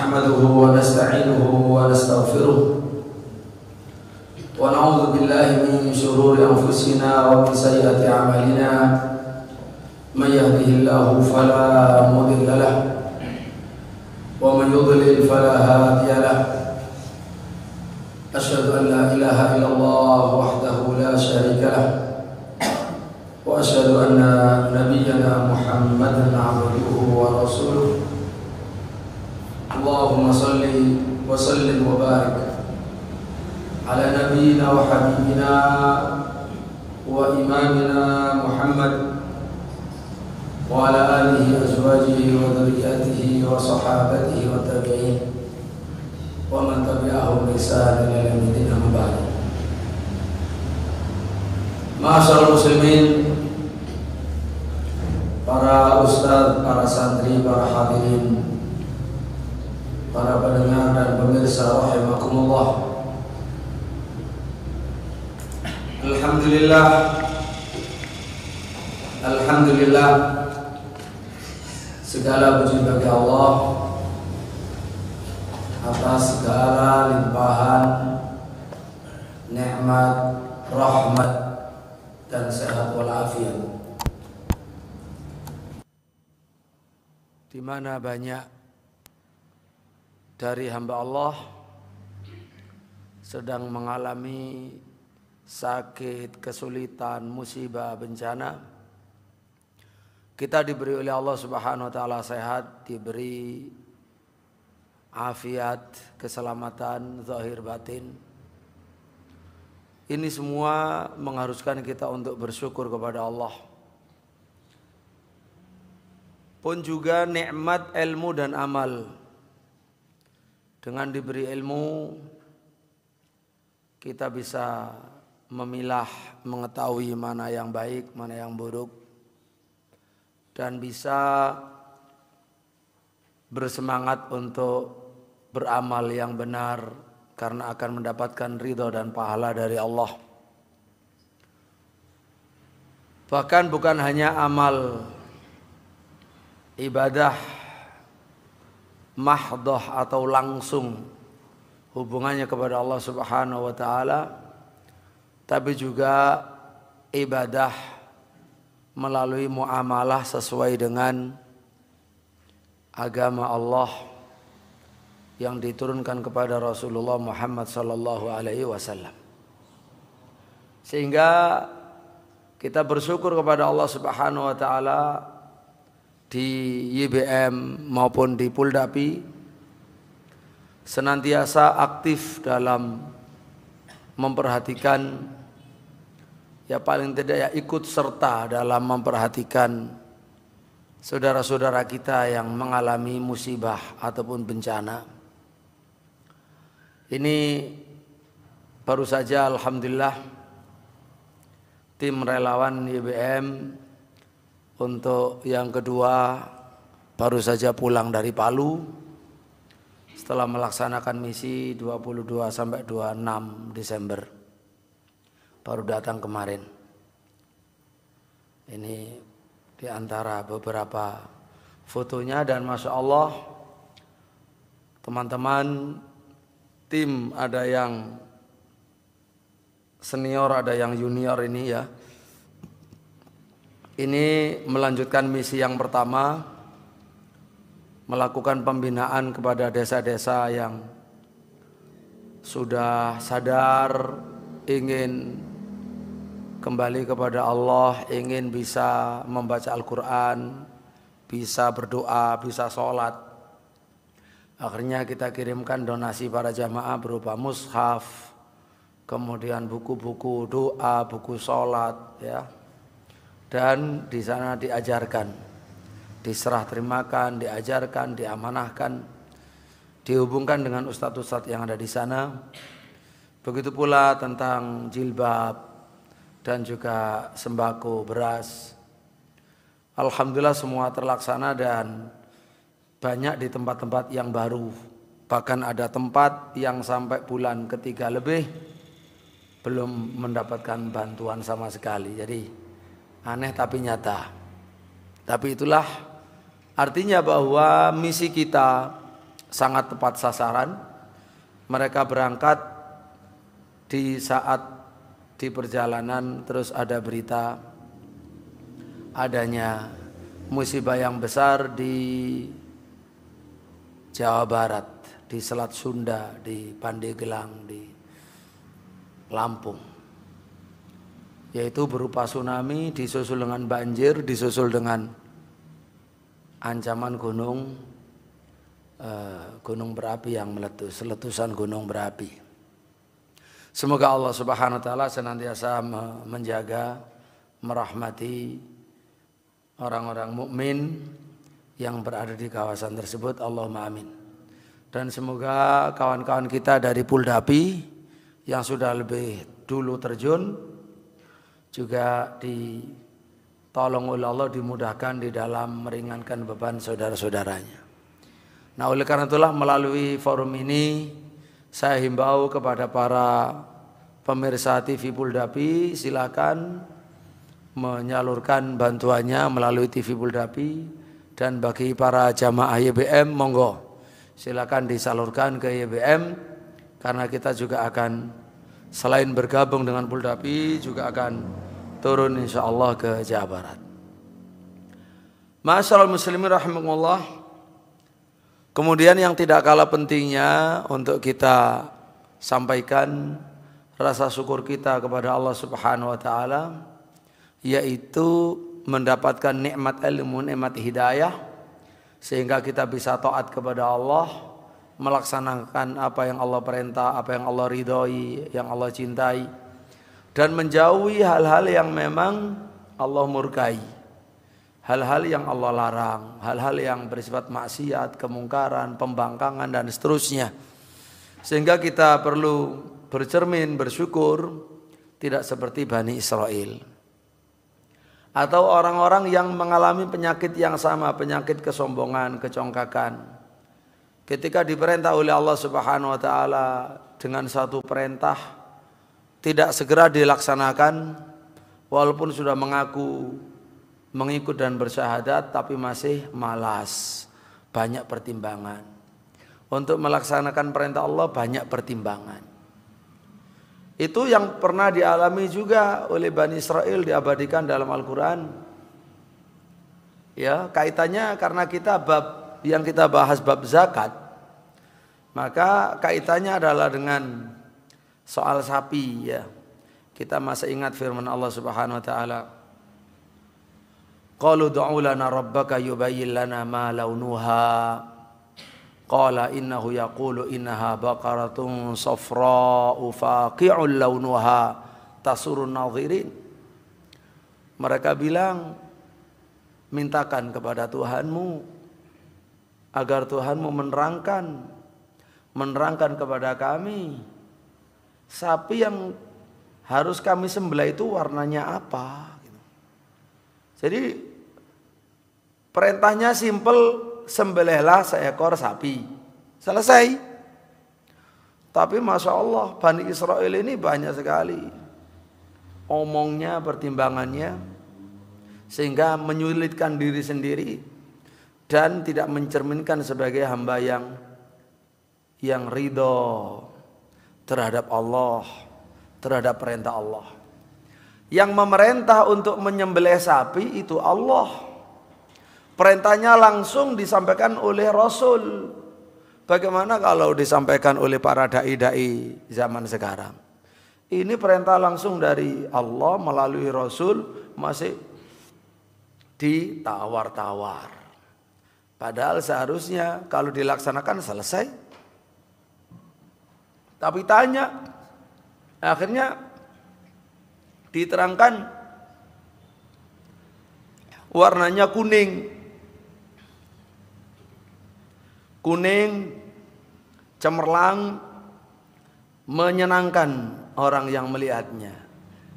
نحمده ونستعينه ونستغفره ونعوذ بالله من شرور أنفسنا ومن سيئه أعمالنا من يهده الله فلا مضل له ومن يضلل فلا هادي له أشهد أن لا إله إلا الله وحده لا شريك له وأشهد أن نبينا محمدا عبده ورسوله اللهم صل وسلم وبارك على نبينا وحبيبنا وإمامنا محمد وعلى آله أزواجه وذريته وصحابته والتابعين ومن تبعهم بإحسان إلى يوم الدين أما بعد معاشر المسلمين para ustadz, para santri, para hadirin para pendengar dan pemirsa rahimakumullah. Alhamdulillah. Alhamdulillah. Segala puji bagi Allah atas segala limpahan nikmat, rahmat dan sehat walafiat. Di mana banyak dari hamba Allah sedang mengalami sakit, kesulitan, musibah, bencana. Kita diberi oleh Allah Subhanahu wa taala sehat, diberi afiat, keselamatan zahir batin. Ini semua mengharuskan kita untuk bersyukur kepada Allah. Pun juga nikmat ilmu dan amal dengan diberi ilmu kita bisa memilah, mengetahui mana yang baik, mana yang buruk dan bisa bersemangat untuk beramal yang benar karena akan mendapatkan ridho dan pahala dari Allah. Bahkan bukan hanya amal ibadah mahdoh atau langsung hubungannya kepada Allah Subhanahu wa taala tapi juga ibadah melalui muamalah sesuai dengan agama Allah yang diturunkan kepada Rasulullah Muhammad sallallahu alaihi wasallam. Sehingga kita bersyukur kepada Allah Subhanahu wa taala di YBM maupun di Puldapi senantiasa aktif dalam memperhatikan ya paling tidak ya ikut serta dalam memperhatikan saudara-saudara kita yang mengalami musibah ataupun bencana. Ini baru saja alhamdulillah tim relawan YBM untuk yang kedua baru saja pulang dari Palu setelah melaksanakan misi 22 sampai 26 Desember. Baru datang kemarin. Ini diantara beberapa fotonya dan masya Allah teman-teman tim ada yang senior ada yang junior ini ya ini melanjutkan misi yang pertama melakukan pembinaan kepada desa-desa yang sudah sadar ingin kembali kepada Allah, ingin bisa membaca Al-Qur'an, bisa berdoa, bisa sholat. Akhirnya kita kirimkan donasi para jamaah berupa mushaf, kemudian buku-buku doa, buku sholat, ya dan di sana diajarkan, diserah terimakan, diajarkan, diamanahkan, dihubungkan dengan ustadz-ustadz yang ada di sana. Begitu pula tentang jilbab dan juga sembako beras. Alhamdulillah semua terlaksana dan banyak di tempat-tempat yang baru. Bahkan ada tempat yang sampai bulan ketiga lebih belum mendapatkan bantuan sama sekali. Jadi Aneh tapi nyata. Tapi itulah artinya bahwa misi kita sangat tepat sasaran. Mereka berangkat di saat di perjalanan terus ada berita adanya musibah yang besar di Jawa Barat, di Selat Sunda, di Pandeglang, di Lampung yaitu berupa tsunami disusul dengan banjir disusul dengan ancaman gunung eh, gunung berapi yang meletus letusan gunung berapi semoga Allah Subhanahu wa taala senantiasa menjaga merahmati orang-orang mukmin yang berada di kawasan tersebut Allahumma amin dan semoga kawan-kawan kita dari Puldapi yang sudah lebih dulu terjun juga ditolong oleh Allah dimudahkan di dalam meringankan beban saudara-saudaranya. Nah, oleh karena itulah melalui forum ini saya himbau kepada para pemirsa TV Puldapi silakan menyalurkan bantuannya melalui TV Puldapi dan bagi para jamaah YBM monggo silakan disalurkan ke YBM karena kita juga akan selain bergabung dengan Buldapi juga akan turun insya Allah ke Jawa Barat. Masyarakat muslimin rahimullah. Kemudian yang tidak kalah pentingnya untuk kita sampaikan rasa syukur kita kepada Allah Subhanahu wa taala yaitu mendapatkan nikmat ilmu, nikmat hidayah sehingga kita bisa taat kepada Allah melaksanakan apa yang Allah perintah, apa yang Allah ridhoi, yang Allah cintai dan menjauhi hal-hal yang memang Allah murkai. Hal-hal yang Allah larang, hal-hal yang bersifat maksiat, kemungkaran, pembangkangan dan seterusnya. Sehingga kita perlu bercermin, bersyukur tidak seperti Bani Israel. Atau orang-orang yang mengalami penyakit yang sama, penyakit kesombongan, kecongkakan Ketika diperintah oleh Allah Subhanahu wa taala dengan satu perintah tidak segera dilaksanakan walaupun sudah mengaku mengikut dan bersyahadat tapi masih malas, banyak pertimbangan. Untuk melaksanakan perintah Allah banyak pertimbangan. Itu yang pernah dialami juga oleh Bani Israel diabadikan dalam Al-Quran. Ya, kaitannya karena kita bab yang kita bahas bab zakat maka kaitannya adalah dengan soal sapi ya. Kita masih ingat firman Allah Subhanahu wa taala. Qalu du'u lana rabbaka yubayyin lana ma launuha. Qala innahu yaqulu innaha baqaratun safra'u faqi'un launuha tasurun nadhirin. Mereka bilang mintakan kepada Tuhanmu agar Tuhanmu menerangkan menerangkan kepada kami sapi yang harus kami sembelih itu warnanya apa. Jadi perintahnya simple sembelihlah seekor sapi. Selesai. Tapi Masya Allah Bani Israel ini banyak sekali Omongnya, pertimbangannya Sehingga menyulitkan diri sendiri Dan tidak mencerminkan sebagai hamba yang yang ridho terhadap Allah, terhadap perintah Allah. Yang memerintah untuk menyembelih sapi itu Allah. Perintahnya langsung disampaikan oleh Rasul. Bagaimana kalau disampaikan oleh para dai-dai zaman sekarang? Ini perintah langsung dari Allah melalui Rasul masih ditawar-tawar. Padahal seharusnya kalau dilaksanakan selesai tapi tanya, akhirnya diterangkan warnanya kuning. Kuning, cemerlang, menyenangkan orang yang melihatnya.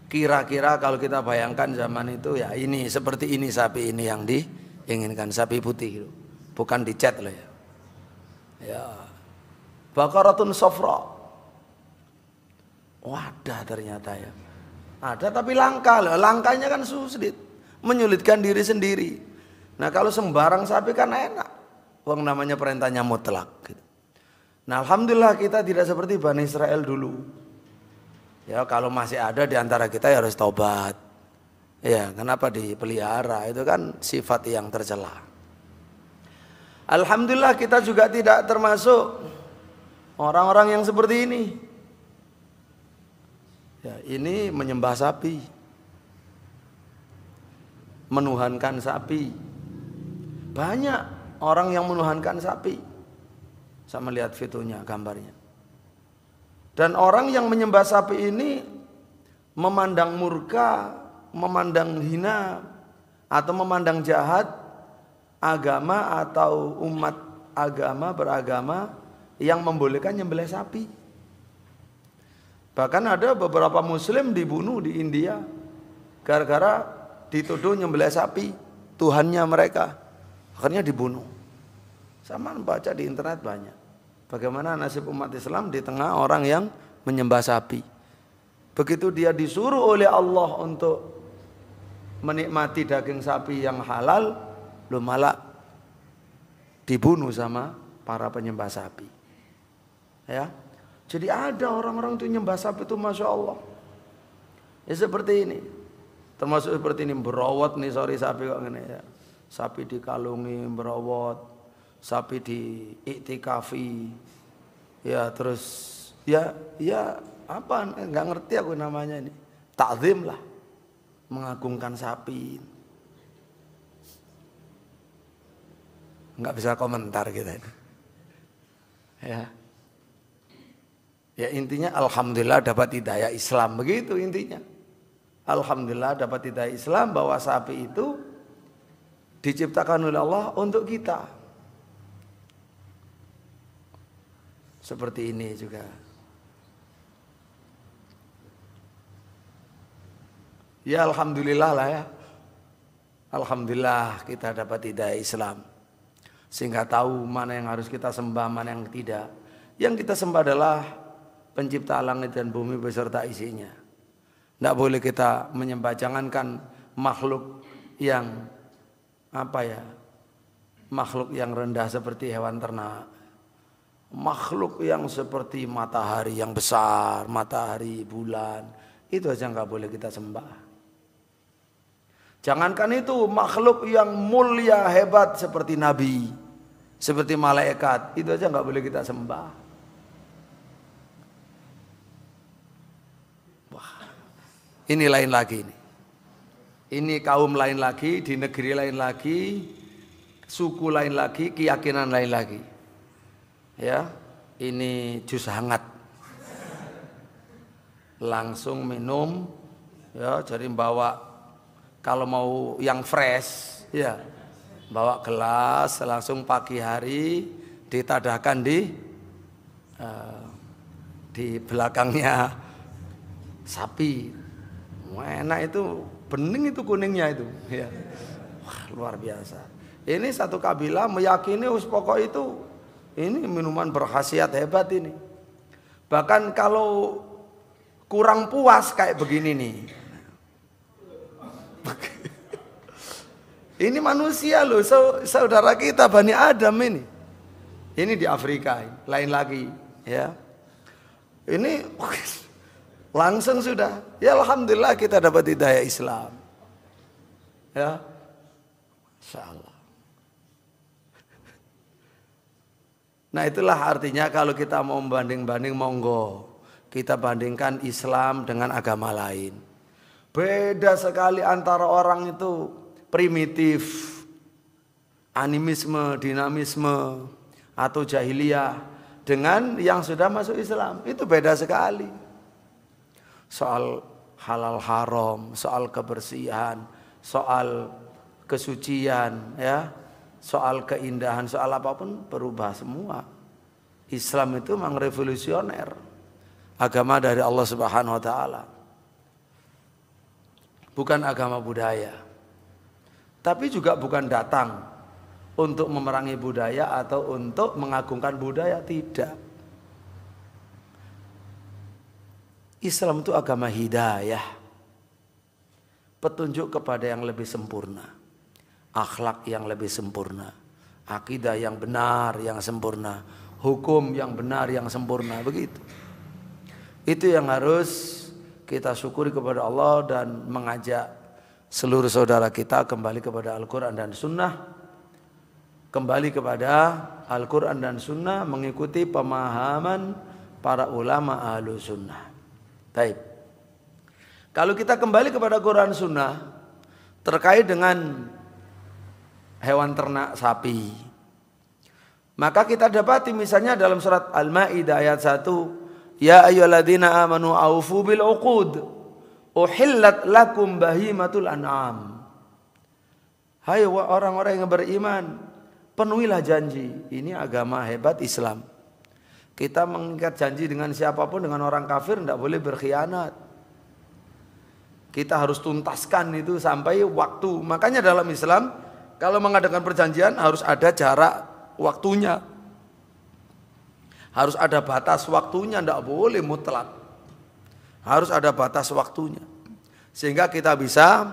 Kira-kira kalau kita bayangkan zaman itu ya ini seperti ini sapi ini yang diinginkan sapi putih, bukan dicat loh ya. Ya, bakaratun sofra Oh ternyata ya. Ada tapi langka loh Langkanya kan sulit. Menyulitkan diri sendiri. Nah kalau sembarang sapi kan enak. Uang namanya perintahnya mutlak. Gitu. Nah Alhamdulillah kita tidak seperti Bani Israel dulu. Ya kalau masih ada di antara kita ya harus taubat. Ya kenapa dipelihara itu kan sifat yang tercela. Alhamdulillah kita juga tidak termasuk orang-orang yang seperti ini. Ya, ini menyembah sapi. Menuhankan sapi. Banyak orang yang menuhankan sapi. Saya melihat fotonya, gambarnya. Dan orang yang menyembah sapi ini memandang murka, memandang hina, atau memandang jahat agama atau umat agama beragama yang membolehkan nyembelih sapi. Bahkan ada beberapa muslim dibunuh di India gara-gara dituduh nyembelih sapi Tuhannya mereka. Akhirnya dibunuh. Sama baca di internet banyak. Bagaimana nasib umat Islam di tengah orang yang menyembah sapi. Begitu dia disuruh oleh Allah untuk menikmati daging sapi yang halal, lu malah dibunuh sama para penyembah sapi. Ya, jadi ada orang-orang itu nyembah sapi itu Masya Allah. Ya seperti ini. Termasuk seperti ini, berawat nih sorry sapi kok ini ya. Sapi dikalungi, berawat. Sapi di iktikafi. Ya terus, ya ya apa, nggak ngerti aku namanya ini. Takzim lah. Mengagungkan sapi. Nggak bisa komentar kita ini. Ya. Ya intinya Alhamdulillah dapat hidayah Islam begitu intinya. Alhamdulillah dapat hidayah Islam bahwa sapi itu diciptakan oleh Allah untuk kita. Seperti ini juga. Ya Alhamdulillah lah ya. Alhamdulillah kita dapat hidayah Islam. Sehingga tahu mana yang harus kita sembah, mana yang tidak. Yang kita sembah adalah pencipta langit dan bumi beserta isinya. Tidak boleh kita menyembah jangankan makhluk yang apa ya makhluk yang rendah seperti hewan ternak makhluk yang seperti matahari yang besar matahari bulan itu aja nggak boleh kita sembah jangankan itu makhluk yang mulia hebat seperti nabi seperti malaikat itu aja nggak boleh kita sembah Ini lain lagi ini. Ini kaum lain lagi, di negeri lain lagi, suku lain lagi, keyakinan lain lagi. Ya, ini jus hangat. Langsung minum ya, jadi bawa kalau mau yang fresh ya. Bawa gelas langsung pagi hari ditadahkan di uh, di belakangnya sapi enak itu bening itu kuningnya itu. Ya. Wah, luar biasa. Ini satu kabilah meyakini us pokok itu ini minuman berkhasiat hebat ini. Bahkan kalau kurang puas kayak begini nih. ini manusia loh, saudara kita Bani Adam ini. Ini di Afrika, lain lagi ya. Ini Langsung sudah. Ya Alhamdulillah kita dapat hidayah Islam. Ya. Insya Nah itulah artinya kalau kita mau membanding-banding monggo. Kita bandingkan Islam dengan agama lain. Beda sekali antara orang itu primitif. Animisme, dinamisme, atau jahiliyah. Dengan yang sudah masuk Islam. Itu beda sekali soal halal haram, soal kebersihan, soal kesucian, ya, soal keindahan, soal apapun berubah semua. Islam itu memang revolusioner. Agama dari Allah Subhanahu wa taala. Bukan agama budaya. Tapi juga bukan datang untuk memerangi budaya atau untuk mengagungkan budaya, tidak. Islam itu agama hidayah. Petunjuk kepada yang lebih sempurna. Akhlak yang lebih sempurna. Akidah yang benar, yang sempurna. Hukum yang benar, yang sempurna. Begitu. Itu yang harus kita syukuri kepada Allah dan mengajak seluruh saudara kita kembali kepada Al-Quran dan Sunnah kembali kepada Al-Quran dan Sunnah mengikuti pemahaman para ulama ahlu sunnah. Baik. Kalau kita kembali kepada Quran Sunnah terkait dengan hewan ternak sapi. Maka kita dapati misalnya dalam surat Al-Maidah ayat 1, "Ya ayyuhalladzina amanu aufu bil uqud, uhillat lakum bahimatul an'am." Hai orang-orang yang beriman, penuhilah janji. Ini agama hebat Islam. Kita mengikat janji dengan siapapun, dengan orang kafir, tidak boleh berkhianat. Kita harus tuntaskan itu sampai waktu. Makanya dalam Islam, kalau mengadakan perjanjian harus ada jarak waktunya. Harus ada batas waktunya, tidak boleh mutlak. Harus ada batas waktunya. Sehingga kita bisa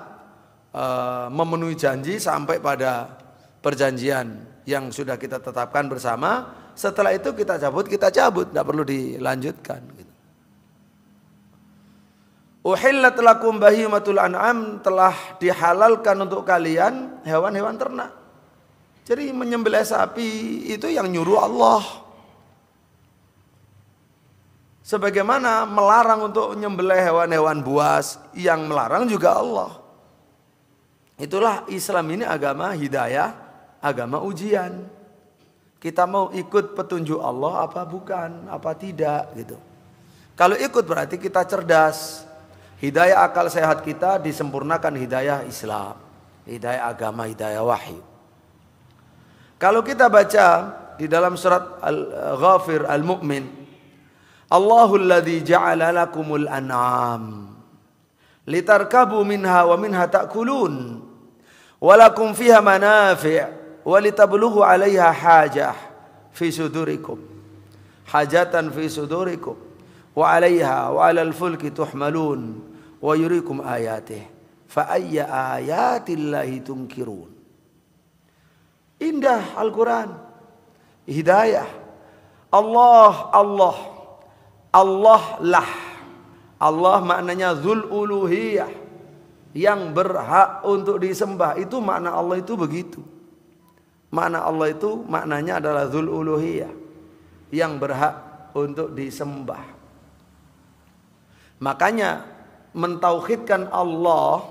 uh, memenuhi janji sampai pada perjanjian yang sudah kita tetapkan bersama setelah itu kita cabut, kita cabut, tidak perlu dilanjutkan. Gitu. Uhillat lakum bahimatul an'am telah dihalalkan untuk kalian hewan-hewan ternak. Jadi menyembelih sapi itu yang nyuruh Allah. Sebagaimana melarang untuk menyembelih hewan-hewan buas, yang melarang juga Allah. Itulah Islam ini agama hidayah, agama ujian. Kita mau ikut petunjuk Allah apa bukan, apa tidak gitu. Kalau ikut berarti kita cerdas. Hidayah akal sehat kita disempurnakan hidayah Islam, hidayah agama, hidayah wahyu. Kalau kita baca di dalam surat Al-Ghafir Al-Mu'min, Allahul ladzi ja'ala lakumul an'am litarkabu minha wa minha ta'kulun wa fiha manafi' walitablughu 'alaiha hajah fi sudurikum hajatan fi sudurikum wa 'alaiha wa 'alal fulki tuhmalun wa yurikum ayatih fa ayya ayatillahi tunkirun indah Al-Qur'an hidayah Allah Allah Allah lah Allah maknanya zul uluhiyah yang berhak untuk disembah itu makna Allah itu begitu Makna Allah itu maknanya adalah Zul Uluhiyah yang berhak untuk disembah. Makanya mentauhidkan Allah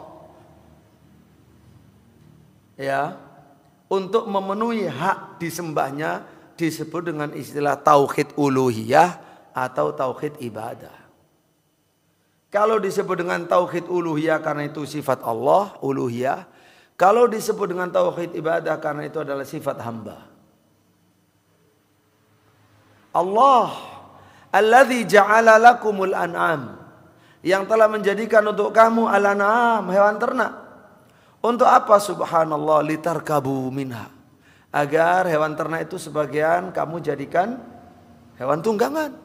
ya untuk memenuhi hak disembahnya disebut dengan istilah tauhid uluhiyah atau tauhid ibadah. Kalau disebut dengan tauhid uluhiyah karena itu sifat Allah, uluhiyah, kalau disebut dengan tauhid ibadah karena itu adalah sifat hamba. Allah alladzi ja'ala lakumul an'am yang telah menjadikan untuk kamu al-an'am hewan ternak. Untuk apa subhanallah litarkabu minha? Agar hewan ternak itu sebagian kamu jadikan hewan tunggangan.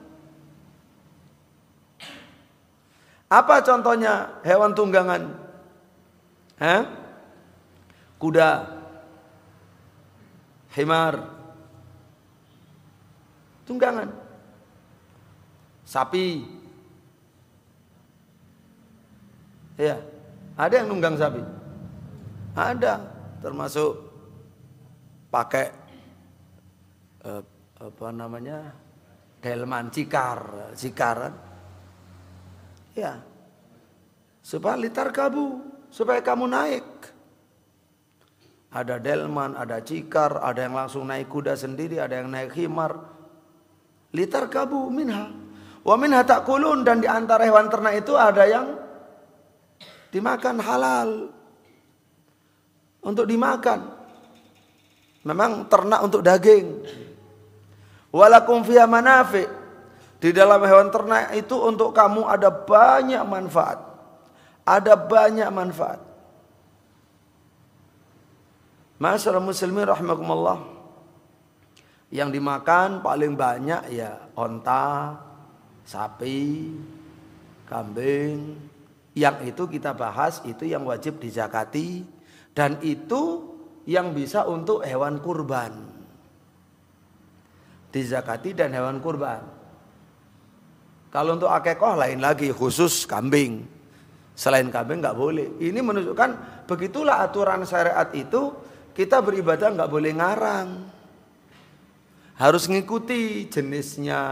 Apa contohnya hewan tunggangan? Hah? kuda, himar, tunggangan, sapi. Ya, ada yang nunggang sapi. Ada, termasuk pakai eh, apa namanya delman cikar, cikaran. Ya, supaya litar kabu, supaya kamu naik. Ada delman, ada cikar, ada yang langsung naik kuda sendiri, ada yang naik himar. Litar kabu minha. Wa minha kulun dan di antara hewan ternak itu ada yang dimakan halal. Untuk dimakan. Memang ternak untuk daging. Walakum fiya manafi. Di dalam hewan ternak itu untuk kamu ada banyak manfaat. Ada banyak manfaat. Masyarakat muslimin rahimakumullah. Yang dimakan paling banyak ya onta, sapi, kambing. Yang itu kita bahas itu yang wajib dizakati dan itu yang bisa untuk hewan kurban. Dizakati dan hewan kurban. Kalau untuk akekoh lain lagi khusus kambing. Selain kambing nggak boleh. Ini menunjukkan begitulah aturan syariat itu kita beribadah nggak boleh ngarang. Harus ngikuti jenisnya,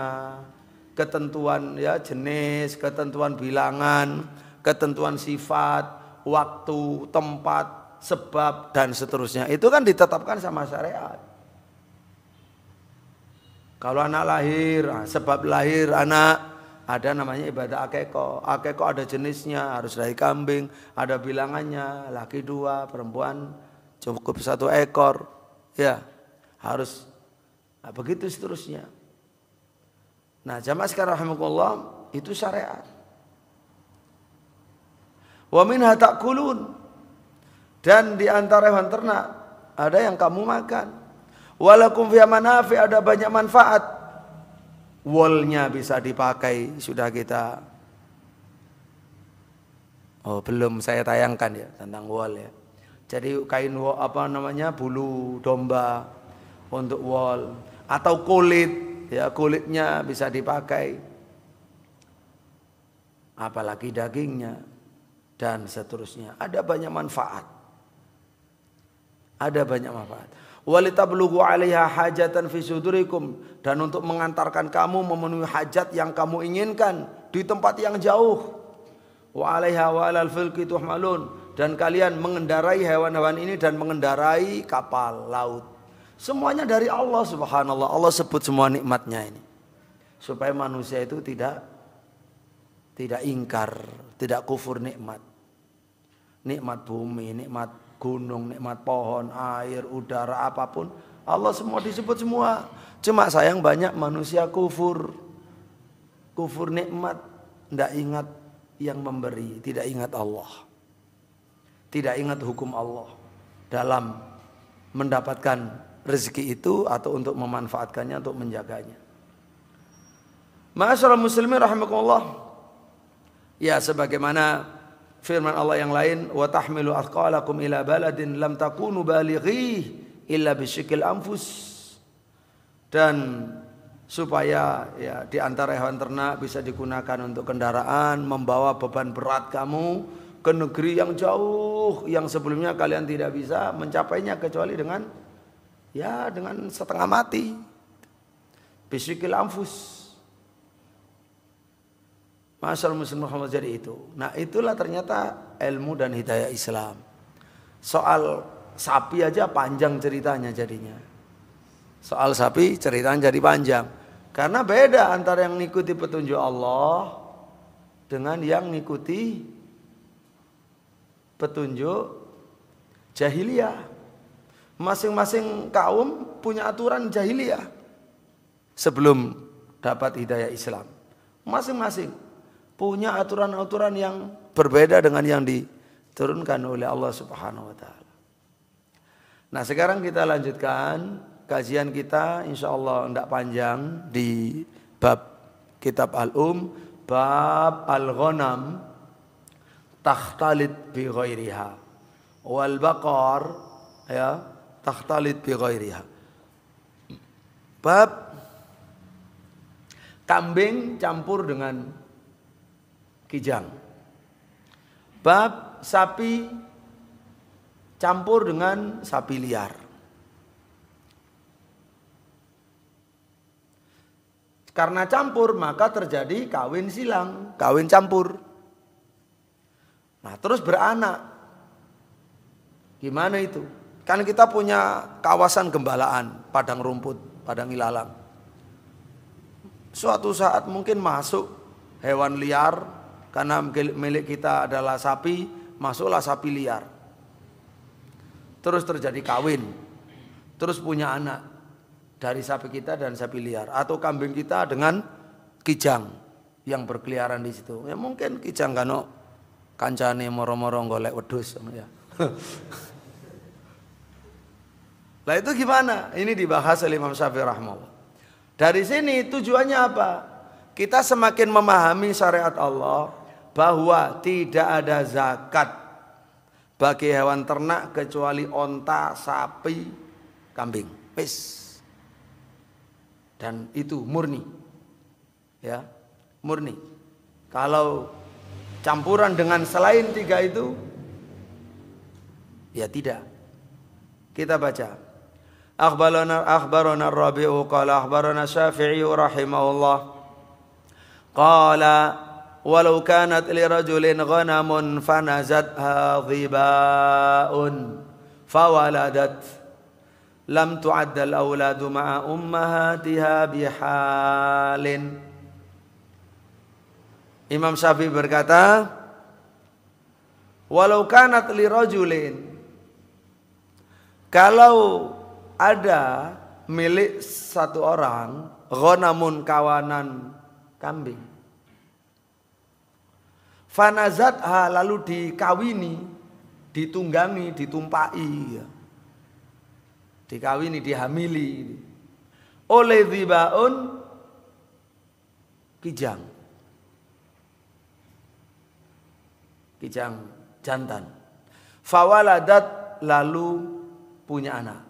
ketentuan ya jenis, ketentuan bilangan, ketentuan sifat, waktu, tempat, sebab dan seterusnya. Itu kan ditetapkan sama syariat. Kalau anak lahir, ah, sebab lahir anak ada namanya ibadah akeko. Akeko ada jenisnya, harus dari kambing, ada bilangannya, laki dua, perempuan cukup satu ekor, ya harus nah, begitu seterusnya. Nah jamaah sekarang rahmatullah itu syariat. Wa minha kulun Dan di antara hewan ternak ada yang kamu makan. Walakum fiya manafi ada banyak manfaat. Wolnya bisa dipakai sudah kita Oh belum saya tayangkan ya tentang wall ya. Jadi kain apa namanya bulu domba untuk wall atau kulit ya kulitnya bisa dipakai apalagi dagingnya dan seterusnya ada banyak manfaat ada banyak manfaat walitabluhu alaiha hajatan fi dan untuk mengantarkan kamu memenuhi hajat yang kamu inginkan di tempat yang jauh wa alaiha wa alal filqi tuhmalun dan kalian mengendarai hewan-hewan ini dan mengendarai kapal laut. Semuanya dari Allah subhanallah. Allah sebut semua nikmatnya ini. Supaya manusia itu tidak tidak ingkar, tidak kufur nikmat. Nikmat bumi, nikmat gunung, nikmat pohon, air, udara, apapun. Allah semua disebut semua. Cuma sayang banyak manusia kufur. Kufur nikmat, tidak ingat yang memberi, tidak ingat Allah tidak ingat hukum Allah dalam mendapatkan rezeki itu atau untuk memanfaatkannya untuk menjaganya. Ma'asyiral muslimin rahimakumullah. Ya sebagaimana firman Allah yang lain wa tahmilu athqalakum ila baladin lam takunu balighi illa bisyikil anfus. Dan supaya ya di antara hewan ternak bisa digunakan untuk kendaraan, membawa beban berat kamu ke negeri yang jauh jauh yang sebelumnya kalian tidak bisa mencapainya kecuali dengan ya dengan setengah mati. Bisikil amfus. Masal muslim Muhammad jadi itu. Nah itulah ternyata ilmu dan hidayah Islam. Soal sapi aja panjang ceritanya jadinya. Soal sapi ceritanya jadi panjang. Karena beda antara yang mengikuti petunjuk Allah dengan yang mengikuti petunjuk jahiliyah. Masing-masing kaum punya aturan jahiliyah sebelum dapat hidayah Islam. Masing-masing punya aturan-aturan yang berbeda dengan yang diturunkan oleh Allah Subhanahu wa taala. Nah, sekarang kita lanjutkan kajian kita insya Allah tidak panjang di bab kitab Al-Um, bab Al-Ghanam takhtalit bi ghairiha wal baqar ya takhtalit bi ghairiha bab kambing campur dengan kijang bab sapi campur dengan sapi liar Karena campur maka terjadi kawin silang, kawin campur. Nah terus beranak. Gimana itu? Kan kita punya kawasan gembalaan, padang rumput, padang ilalang. Suatu saat mungkin masuk hewan liar, karena milik kita adalah sapi, masuklah sapi liar. Terus terjadi kawin, terus punya anak dari sapi kita dan sapi liar atau kambing kita dengan kijang yang berkeliaran di situ. Ya mungkin kijang kanok kancane moro-moro golek wedus ya. Lah itu gimana? Ini dibahas oleh Imam Syafi'i rahimahullah. Dari sini tujuannya apa? Kita semakin memahami syariat Allah bahwa tidak ada zakat bagi hewan ternak kecuali onta, sapi, kambing. Pis. Dan itu murni. Ya, murni. Kalau campuran dengan selain tiga itu? Ya tidak. Kita baca. Akhbarana akhbarana Rabi'u qala akhbarana Syafi'i rahimahullah. Qala walau kanat li rajulin ghanamun fanazatha dhiba'un fawaladat lam tu'addal auladu ma'a ummahatiha bihalin Imam Syafi'i berkata, "Walau kanat li rojulin, kalau ada milik satu orang ghanamun kawanan kambing. Fanazatha lalu dikawini, ditunggangi, ditumpai. Ya. Dikawini, dihamili. Oleh zibaun kijang kijang jantan. Fawaladat lalu punya anak.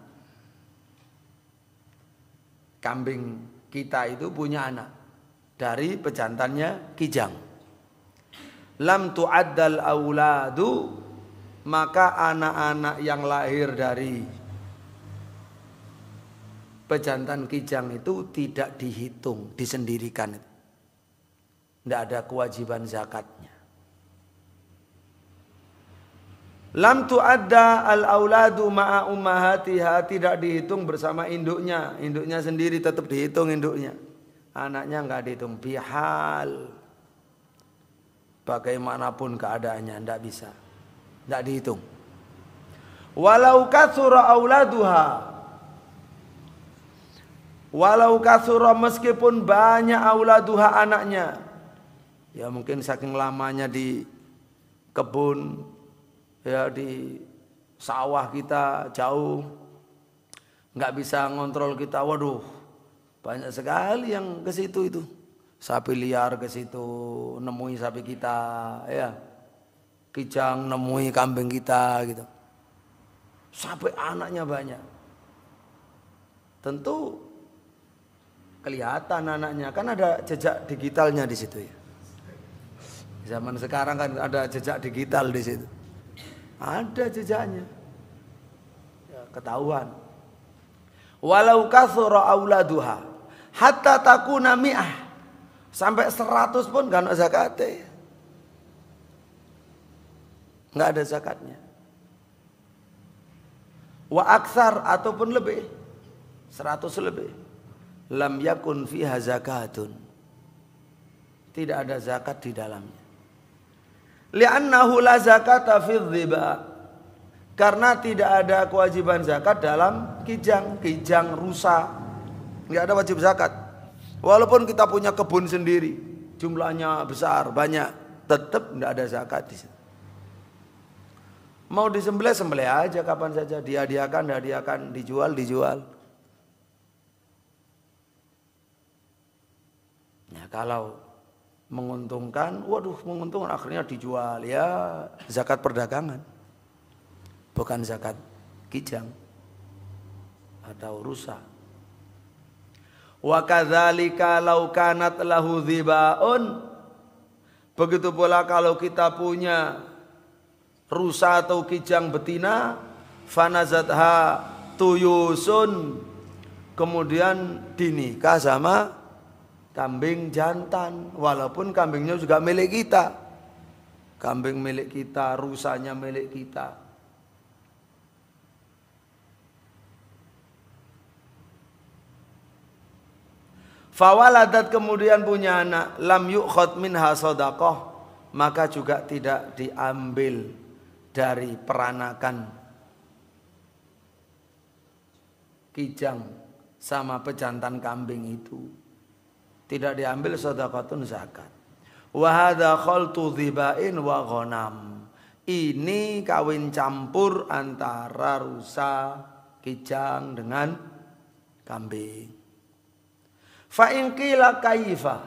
Kambing kita itu punya anak dari pejantannya kijang. Lam tu'addal auladu maka anak-anak yang lahir dari pejantan kijang itu tidak dihitung, disendirikan. Tidak ada kewajiban zakatnya. Lam ada al-auladu ma'a ummahatiha tidak dihitung bersama induknya. Induknya sendiri tetap dihitung induknya. Anaknya nggak dihitung bihal. Bagaimanapun keadaannya tidak bisa. Enggak dihitung. Walau katsura auladuha Walau kasura meskipun banyak auladuha anaknya. Ya mungkin saking lamanya di kebun ya di sawah kita jauh nggak bisa ngontrol kita waduh banyak sekali yang ke situ itu sapi liar ke situ nemui sapi kita ya kijang nemui kambing kita gitu sampai anaknya banyak tentu kelihatan anaknya kan ada jejak digitalnya di situ ya zaman sekarang kan ada jejak digital di situ ada jejaknya. Ya, ketahuan. Walau kathura auladuha hatta takuna mi'ah. Sampai seratus pun gak ada zakatnya. Gak ada zakatnya. Wa aksar ataupun lebih. seratus lebih. Lam yakun fiha zakatun. Tidak ada zakat di dalamnya li'annahu la zakata riba. Karena tidak ada kewajiban zakat dalam kijang, kijang rusa. Tidak ada wajib zakat. Walaupun kita punya kebun sendiri, jumlahnya besar, banyak, tetap tidak ada zakat di situ. Mau disembelih sembelih aja kapan saja, dia diakan dia diakan dijual, dijual. nah kalau menguntungkan, waduh menguntungkan akhirnya dijual ya zakat perdagangan. Bukan zakat kijang atau rusa. Wa kadzalika kanat lahu dhibaun begitu pula kalau kita punya rusa atau kijang betina fanazatha tuyusun kemudian dinikah sama kambing jantan walaupun kambingnya juga milik kita kambing milik kita rusanya milik kita Fawaladat kemudian punya anak lam yukhot min hasodakoh maka juga tidak diambil dari peranakan kijang sama pejantan kambing itu tidak diambil sedekatun zakat. Wahada khaltu dhibain wa ghanam. Ini kawin campur antara rusa, kijang dengan kambing. Fa in qila kaifa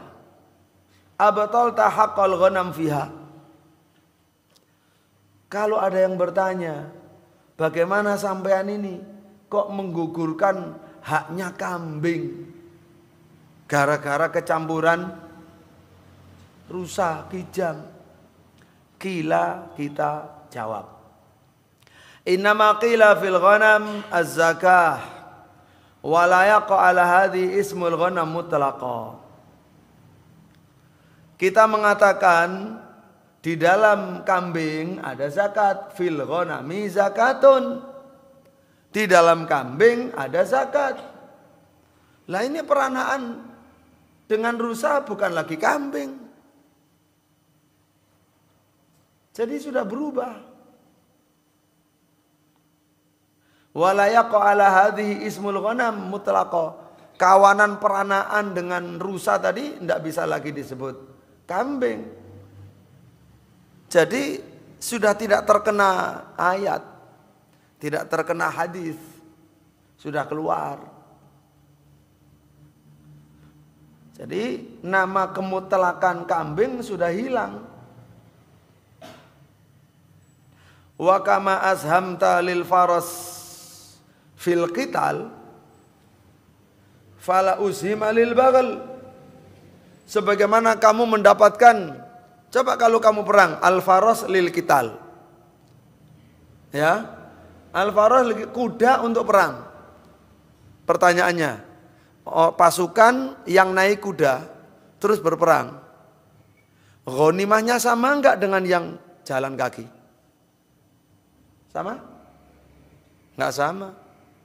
abtalta haqqal ghanam fiha. Kalau ada yang bertanya, bagaimana sampean ini kok menggugurkan haknya kambing? Gara-gara kecampuran rusak, kijang. Kila kita jawab. Innama qila fil ghanam az-zakah. Wa la yaqa ala hadhi ismul ghanam mutlaqa. Kita mengatakan di dalam kambing ada zakat fil ghanami zakatun di dalam kambing ada zakat lah ini peranaan dengan rusa bukan lagi kambing. Jadi sudah berubah. Walayakoh ala hadhi ismul ghanam mutlaqa. Kawanan peranaan dengan rusa tadi tidak bisa lagi disebut kambing. Jadi sudah tidak terkena ayat, tidak terkena hadis, sudah keluar. Jadi nama kemutlakan kambing sudah hilang. Wa kama ashamta lil faras fil qital fala uzhima lil bagal. Sebagaimana kamu mendapatkan coba kalau kamu perang al faras lil qital. Ya. Al faras kuda untuk perang. Pertanyaannya, Oh, pasukan yang naik kuda terus berperang. Ghanimahnya sama enggak dengan yang jalan kaki? Sama? Enggak sama.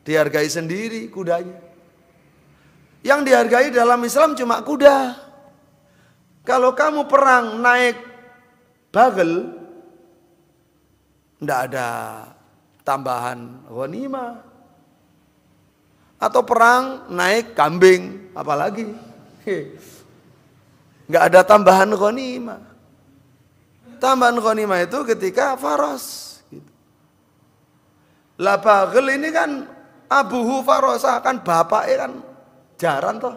Dihargai sendiri kudanya. Yang dihargai dalam Islam cuma kuda. Kalau kamu perang naik bagel, enggak ada tambahan ghanimah. Atau perang naik kambing, apalagi. Nggak ada tambahan konima. Tambahan konima itu ketika faros. Gitu. Labagel ini kan abuhu farosa kan bapak kan jaran toh.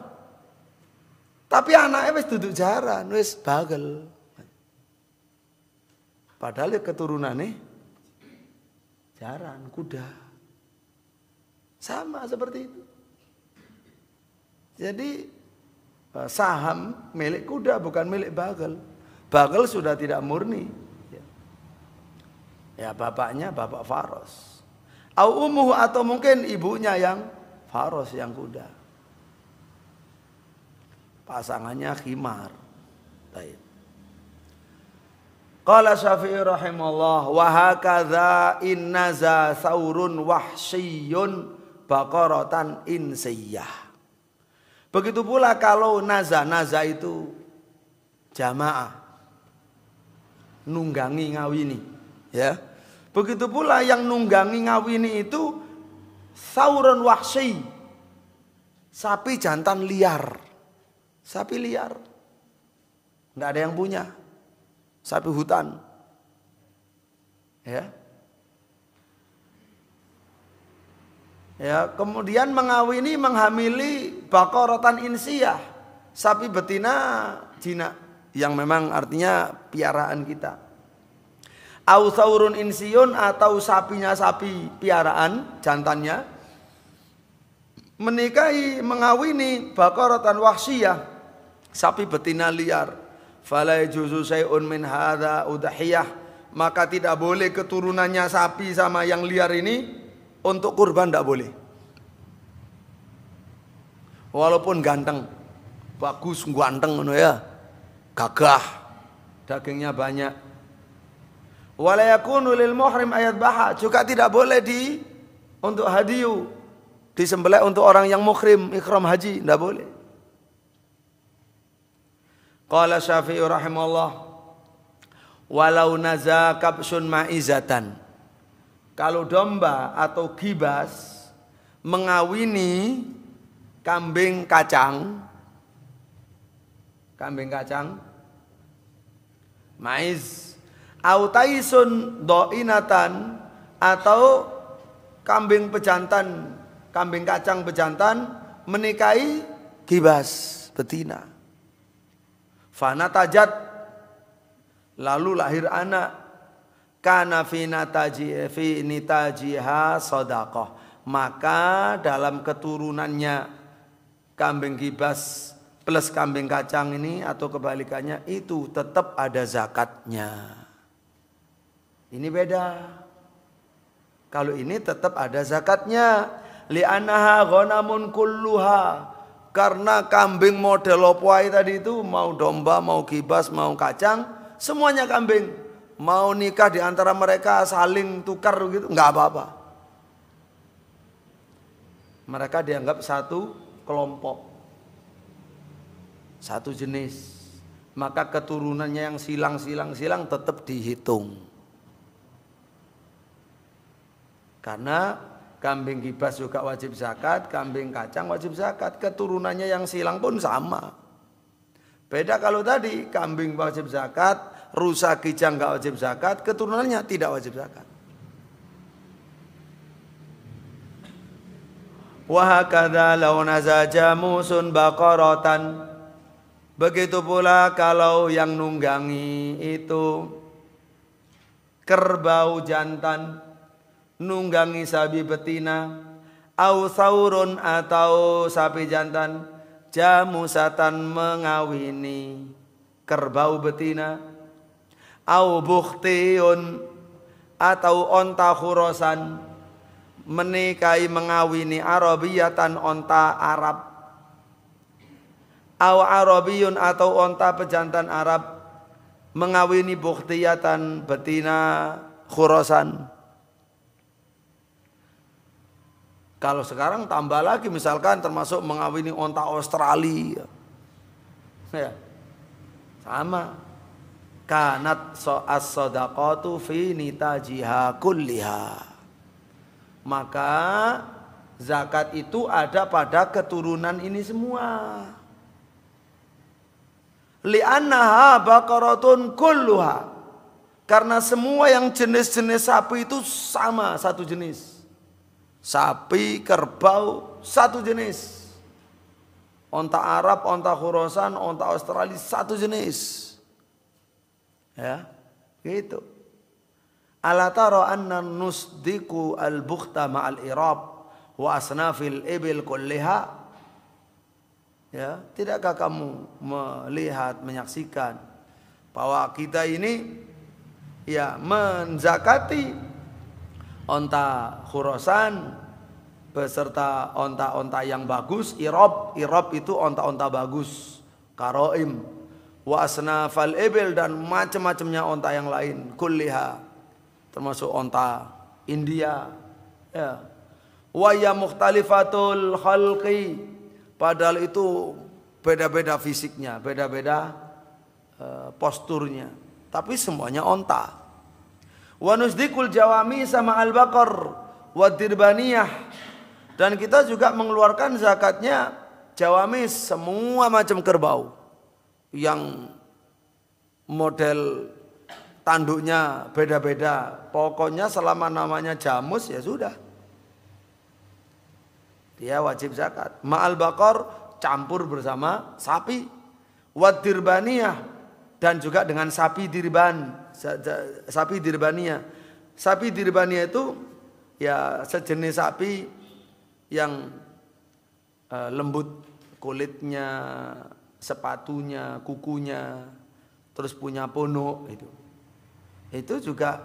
Tapi anaknya wis duduk jaran, wis bagel. Padahal ya keturunannya jaran kuda. Sama seperti itu. Jadi eh, saham milik kuda bukan milik bagel. Bagel sudah tidak murni. Ya. ya bapaknya bapak Faros. Au umuh atau mungkin ibunya yang Faros yang kuda. Pasangannya khimar. Baik. Qala Syafi'i rahimallahu wa hakadha innaza saurun wahsyiyun bakorotan insiyah. Begitu pula kalau naza-naza itu jamaah nunggangi ngawini, ya. Begitu pula yang nunggangi ngawini itu sauron wahsi sapi jantan liar. Sapi liar. nggak ada yang punya. Sapi hutan. Ya. ya kemudian mengawini menghamili bakorotan insiyah sapi betina jinak yang memang artinya piaraan kita ausaurun insiyun atau sapinya sapi piaraan jantannya menikahi mengawini bakorotan wahsiyah sapi betina liar falai juzu sayun min hada udahiyah maka tidak boleh keturunannya sapi sama yang liar ini untuk kurban tidak boleh. Walaupun ganteng, bagus ganteng no ya, gagah, dagingnya banyak. Walayakunu lil muhrim ayat baha juga tidak boleh di untuk hadiu disembelih untuk orang yang muhrim ikram haji tidak boleh. Qala Syafi'i rahimahullah walau naza sun ma'izatan kalau domba atau gibas mengawini kambing kacang, kambing kacang, maiz, autaisun doinatan atau kambing pejantan, kambing kacang pejantan menikahi gibas betina. Fana tajat lalu lahir anak karena fi taji fi nitajiha sodakoh. Maka dalam keturunannya kambing kibas plus kambing kacang ini atau kebalikannya itu tetap ada zakatnya. Ini beda. Kalau ini tetap ada zakatnya. Li'anaha ghonamun kulluha. Karena kambing model lopuai tadi itu mau domba, mau kibas, mau kacang, semuanya kambing mau nikah di antara mereka saling tukar gitu, nggak apa-apa. Mereka dianggap satu kelompok, satu jenis. Maka keturunannya yang silang-silang-silang tetap dihitung. Karena kambing kibas juga wajib zakat, kambing kacang wajib zakat. Keturunannya yang silang pun sama. Beda kalau tadi kambing wajib zakat, rusak kijang nggak wajib zakat, keturunannya tidak wajib zakat. saja musun bakorotan. Begitu pula kalau yang nunggangi itu kerbau jantan, nunggangi sapi betina, au saurun atau sapi jantan, jamusatan mengawini kerbau betina, au bukhtiun atau onta khurasan menikahi mengawini arabiyatan onta Arab au arabiyun atau onta pejantan Arab mengawini bukhtiyatan betina khurasan Kalau sekarang tambah lagi misalkan termasuk mengawini onta Australia. Ya. Sama kanat as sodaqatu fi nitajiha kulliha. Maka zakat itu ada pada keturunan ini semua. Li'annaha bakaratun kulluha. Karena semua yang jenis-jenis sapi itu sama satu jenis. Sapi, kerbau, satu jenis. Onta Arab, onta Khurasan, onta Australia, satu jenis. Ya, gitu. Ala tara anna nusdiku al-bukhta ma'al irab wa asnafil ibil kulliha. Ya, tidakkah kamu melihat, menyaksikan bahwa kita ini ya menzakati onta khurasan beserta onta-onta yang bagus, irab irab itu onta-onta bagus, karoim, wa asnafal ebel dan macam-macamnya onta yang lain kulliha termasuk onta India ya wa ya mukhtalifatul khalqi padahal itu beda-beda fisiknya beda-beda e, posturnya tapi semuanya onta wa nusdikul jawami sama al-baqar wa dirbaniyah dan kita juga mengeluarkan zakatnya Jawami semua macam kerbau yang model tanduknya beda-beda. Pokoknya selama namanya jamus ya sudah. Dia wajib zakat. Ma'al bakor campur bersama sapi. Wad dirbaniyah dan juga dengan sapi dirban. Sapi dirbaniyah. Sapi dirbaniyah itu ya sejenis sapi yang eh, lembut kulitnya sepatunya, kukunya, terus punya pono itu. Itu juga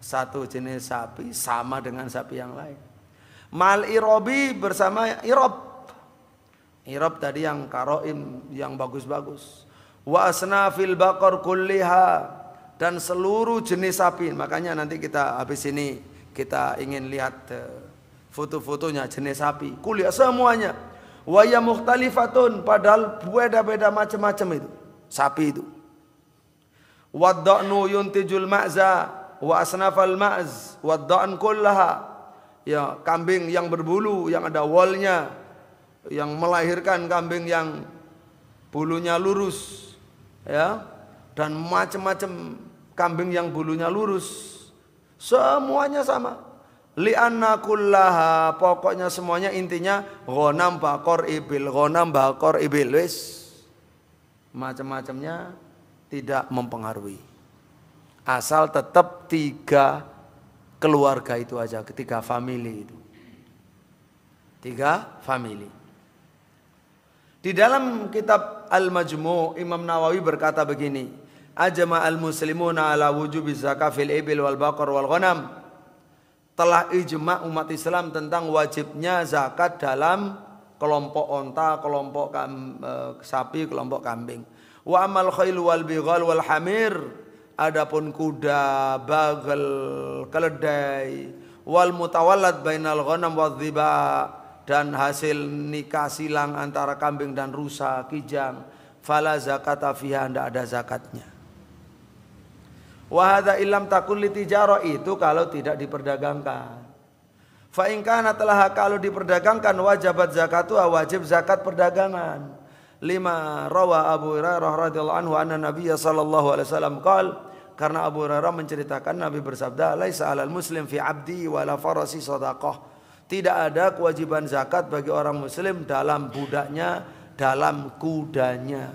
satu jenis sapi sama dengan sapi yang lain. Mal irobi bersama irob. Irob tadi yang karoim yang bagus-bagus. Wa asnafil bakor kulliha dan seluruh jenis sapi. Makanya nanti kita habis ini kita ingin lihat eh, foto-fotonya jenis sapi. Kuliah semuanya. Waya muhtalifatun padahal beda-beda macam-macam itu sapi itu. Wadda'nu yuntijul ma'za wa asnafal ma'z wadda'an kullaha. Ya, kambing yang berbulu yang ada wolnya yang melahirkan kambing yang bulunya lurus ya dan macam-macam kambing yang bulunya lurus semuanya sama Lianna kullaha pokoknya semuanya intinya ghanam bakor ibil, ghanam bakor ibil wis. Macam-macamnya tidak mempengaruhi. Asal tetap tiga keluarga itu aja, ketiga family itu. Tiga family. Di dalam kitab Al-Majmu Imam Nawawi berkata begini, Ajma al-muslimuna ala wujubi zakafil fil ibil wal bakor wal ghanam telah ijma umat Islam tentang wajibnya zakat dalam kelompok onta, kelompok kam, e, sapi, kelompok kambing. Wa amal khail wal bighal wal hamir, adapun kuda, bagel, keledai, wal mutawallad bainal ghanam wadhiba dan hasil nikah silang antara kambing dan rusa, kijang, fala zakata fiha, tidak ada zakatnya. Wahada ilam takun litijaro itu kalau tidak diperdagangkan. Fa'inkana telah kalau diperdagangkan wajibat zakat ah, wajib zakat perdagangan. Lima rawa Abu Hurairah radhiyallahu anhu anna Nabi sallallahu alaihi wasallam qala karena Abu Hurairah menceritakan Nabi bersabda laisa alal muslim fi abdi wala farasi sadaqah tidak ada kewajiban zakat bagi orang muslim dalam budaknya dalam kudanya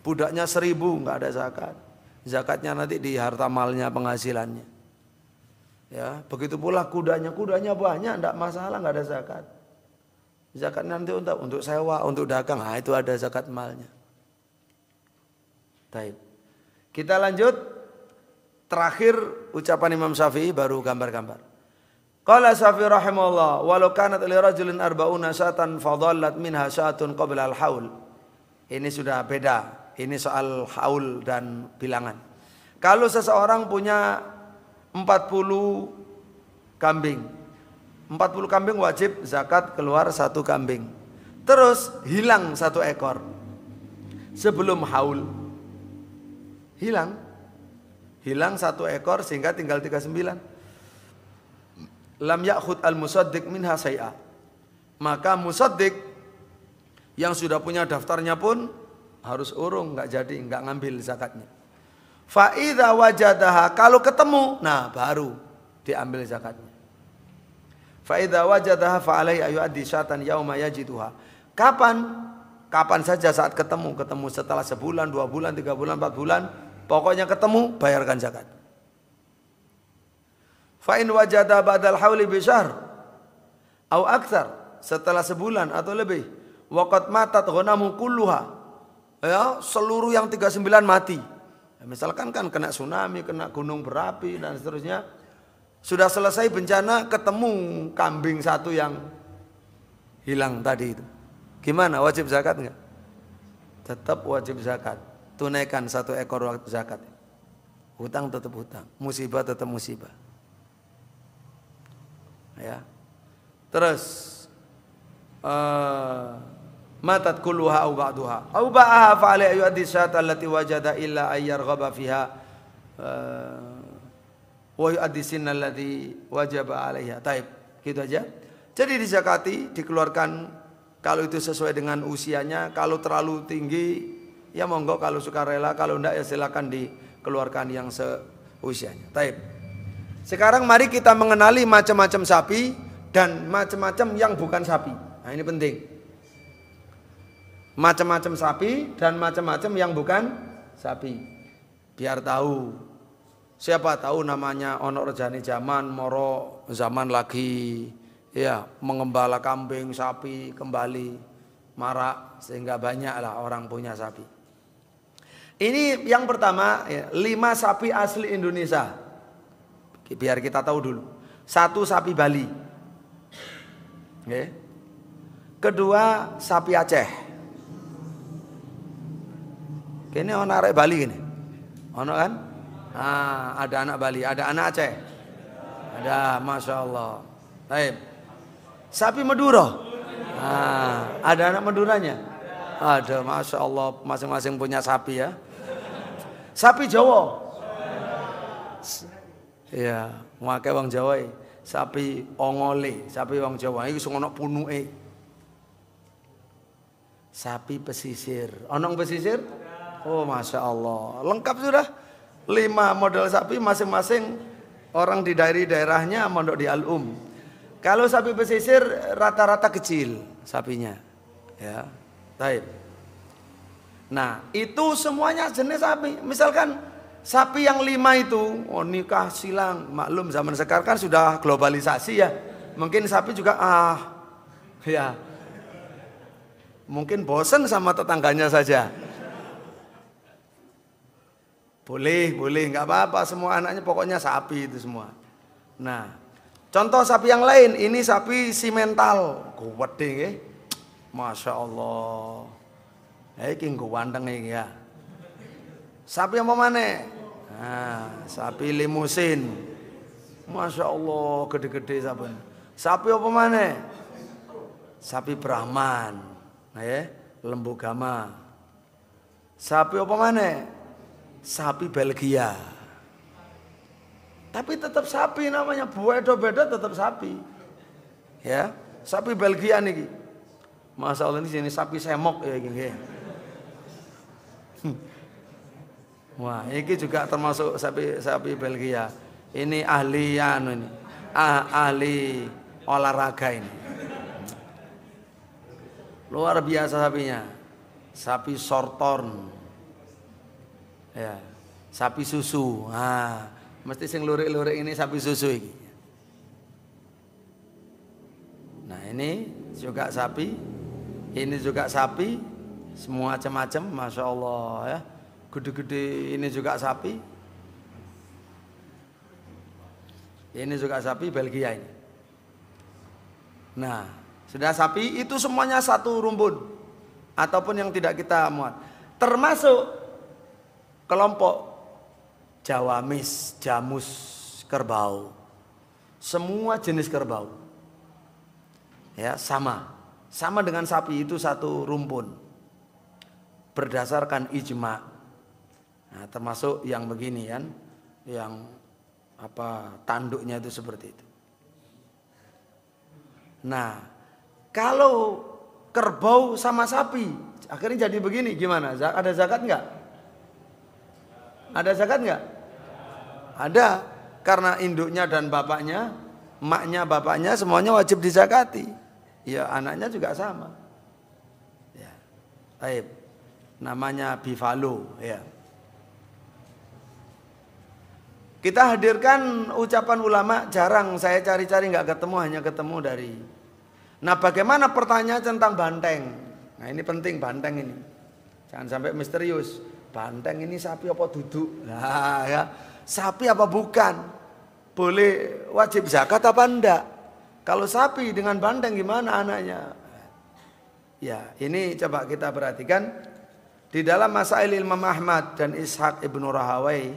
budaknya seribu nggak ada zakat zakatnya nanti di harta malnya penghasilannya. Ya, begitu pula kudanya, kudanya banyak, tidak masalah, nggak ada zakat. Zakat nanti untuk untuk sewa, untuk dagang, nah, itu ada zakat malnya. Baik. Kita lanjut. Terakhir ucapan Imam Syafi'i baru gambar-gambar. Qala Syafi'i rahimahullah, walau kanat li rajulin arba'una syatan fadallat minha syatun qabla al-haul. Ini sudah beda ini soal haul dan bilangan. Kalau seseorang punya 40 kambing, 40 kambing wajib zakat keluar satu kambing. Terus hilang satu ekor sebelum haul. Hilang. Hilang satu ekor sehingga tinggal 39. Lam yakhud al-musaddiq min say'a. Maka musaddiq yang sudah punya daftarnya pun harus urung nggak jadi nggak ngambil zakatnya faida wajadaha kalau ketemu nah baru diambil zakatnya faida wajadaha faalai ayu syaitan yauma yajiduha kapan kapan saja saat ketemu ketemu setelah sebulan dua bulan tiga bulan empat bulan pokoknya ketemu bayarkan zakat fa'in wajada badal hauli besar au aktar setelah sebulan atau lebih wakat matat namu kulluha ya seluruh yang 39 mati. Ya, misalkan kan kena tsunami, kena gunung berapi dan seterusnya. Sudah selesai bencana ketemu kambing satu yang hilang tadi itu. Gimana wajib zakat enggak? Tetap wajib zakat. Tunaikan satu ekor zakat. Hutang tetap hutang, musibah tetap musibah. Ya. Terus uh, matat kulluha au ba'duha au ba'aha fa alai ayu'addi syat allati wajada illa ayyar ghaba fiha uh, wa yu'addi sinna allati wajaba alaiha taib gitu aja jadi dizakati dikeluarkan kalau itu sesuai dengan usianya kalau terlalu tinggi ya monggo kalau suka rela kalau enggak ya silakan dikeluarkan yang seusianya taib sekarang mari kita mengenali macam-macam sapi dan macam-macam yang bukan sapi nah ini penting macam-macam sapi dan macam-macam yang bukan sapi. Biar tahu. Siapa tahu namanya onok rejani zaman moro zaman lagi ya mengembala kambing sapi kembali marak sehingga banyaklah orang punya sapi. Ini yang pertama ya, lima sapi asli Indonesia. Biar kita tahu dulu. Satu sapi Bali. Okay. Kedua sapi Aceh. Kini orang arek Bali ini. Ono kan? Ah, ada anak Bali, ada anak Aceh. Ada, masya Allah. Baik. Sapi Madura. Ah, ada anak Maduranya. Ada, masya Allah. Masing-masing punya sapi ya. Sapi Jawa. ya, ngake wong Jawa. Sapi ongole, sapi wong Jawa. Iki sing ana punuke. Sapi pesisir. Onong pesisir? Oh Masya Allah. Lengkap sudah. Lima model sapi masing-masing orang di daerah-daerahnya mondok di Al-Um. Kalau sapi pesisir rata-rata kecil sapinya. Ya. Baik. Nah itu semuanya jenis sapi. Misalkan sapi yang lima itu. Oh nikah silang. Maklum zaman sekarang kan sudah globalisasi ya. Mungkin sapi juga ah. Ya. Mungkin bosen sama tetangganya saja. Boleh, boleh, nggak apa-apa semua anaknya pokoknya sapi itu semua. Nah, contoh sapi yang lain, ini sapi simental, deh, ya. Masya Allah. Hei, king nggo wandeng ini ya. Sapi yang mana? Nah, sapi limusin. Masya Allah, gede-gede sapi. Sapi apa mana? Sapi Brahman. Nah, ya, lembu gama. Sapi apa mana? sapi Belgia. Tapi tetap sapi namanya buedo beda tetap sapi. Ya, sapi Belgia nih. Masa Allah ini jenis sapi semok ya gini. Wah, ini juga termasuk sapi sapi Belgia. Ini ahli anu ini. Ah, ahli olahraga ini. Luar biasa sapinya. Sapi sorton. Ya. Sapi susu. Ah, mesti sing lurik-lurik ini sapi susu ini. Nah, ini juga sapi, ini juga sapi, semua macam-macam, masya Allah ya. Gede-gede ini juga sapi. Ini juga sapi Belgia ini. Nah, sudah sapi itu semuanya satu rumput ataupun yang tidak kita muat. Termasuk kelompok jawamis, jamus, kerbau. Semua jenis kerbau. Ya, sama. Sama dengan sapi itu satu rumpun. Berdasarkan ijma. Nah, termasuk yang begini kan, yang apa tanduknya itu seperti itu. Nah, kalau kerbau sama sapi, akhirnya jadi begini gimana? Ada zakat nggak? Ada zakat nggak? Ada. Karena induknya dan bapaknya, maknya bapaknya semuanya wajib dizakati. Ya anaknya juga sama. Ya. Baik. Namanya bivalo ya. Kita hadirkan ucapan ulama jarang saya cari-cari nggak ketemu hanya ketemu dari. Nah bagaimana pertanyaan tentang banteng? Nah ini penting banteng ini. Jangan sampai misterius. Banteng ini sapi apa duduk? Nah, ya. Sapi apa bukan? Boleh wajib zakat apa enggak? Kalau sapi dengan banteng gimana anaknya? Ya, ini coba kita perhatikan di dalam Masail Imam Ahmad dan Ishaq Ibnu Rahawai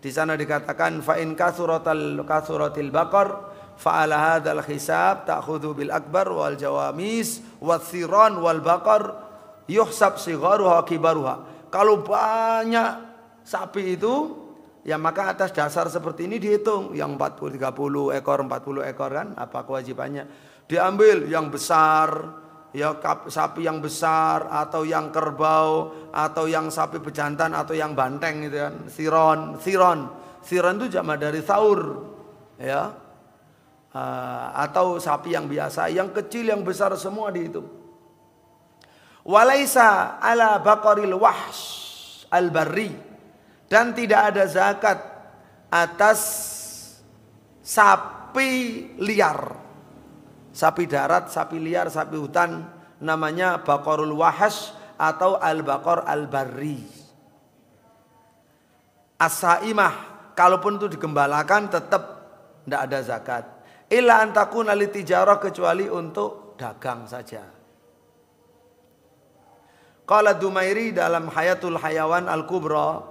di sana dikatakan fa in kasuratal kasuratil baqar fa ala hadzal hisab ta'khudhu bil akbar wal jawamis wal thiran wal baqar yuhsab sigharuha kibaruha kalau banyak sapi itu ya maka atas dasar seperti ini dihitung yang 40 30 ekor 40 ekor kan apa kewajibannya diambil yang besar ya sapi yang besar atau yang kerbau atau yang sapi pejantan atau yang banteng gitu kan siron siron siron itu jamaah dari sahur, ya ah, atau sapi yang biasa yang kecil yang besar semua dihitung Walaisa ala bakoril wahsh al-barri. Dan tidak ada zakat atas sapi liar. Sapi darat, sapi liar, sapi hutan. Namanya bakorul wahsh atau al-bakor al-barri. asaimah Kalaupun itu digembalakan tetap tidak ada zakat. Illa antakun alitijarah kecuali untuk dagang saja. Qala Dumairi dalam Hayatul Hayawan al Kubro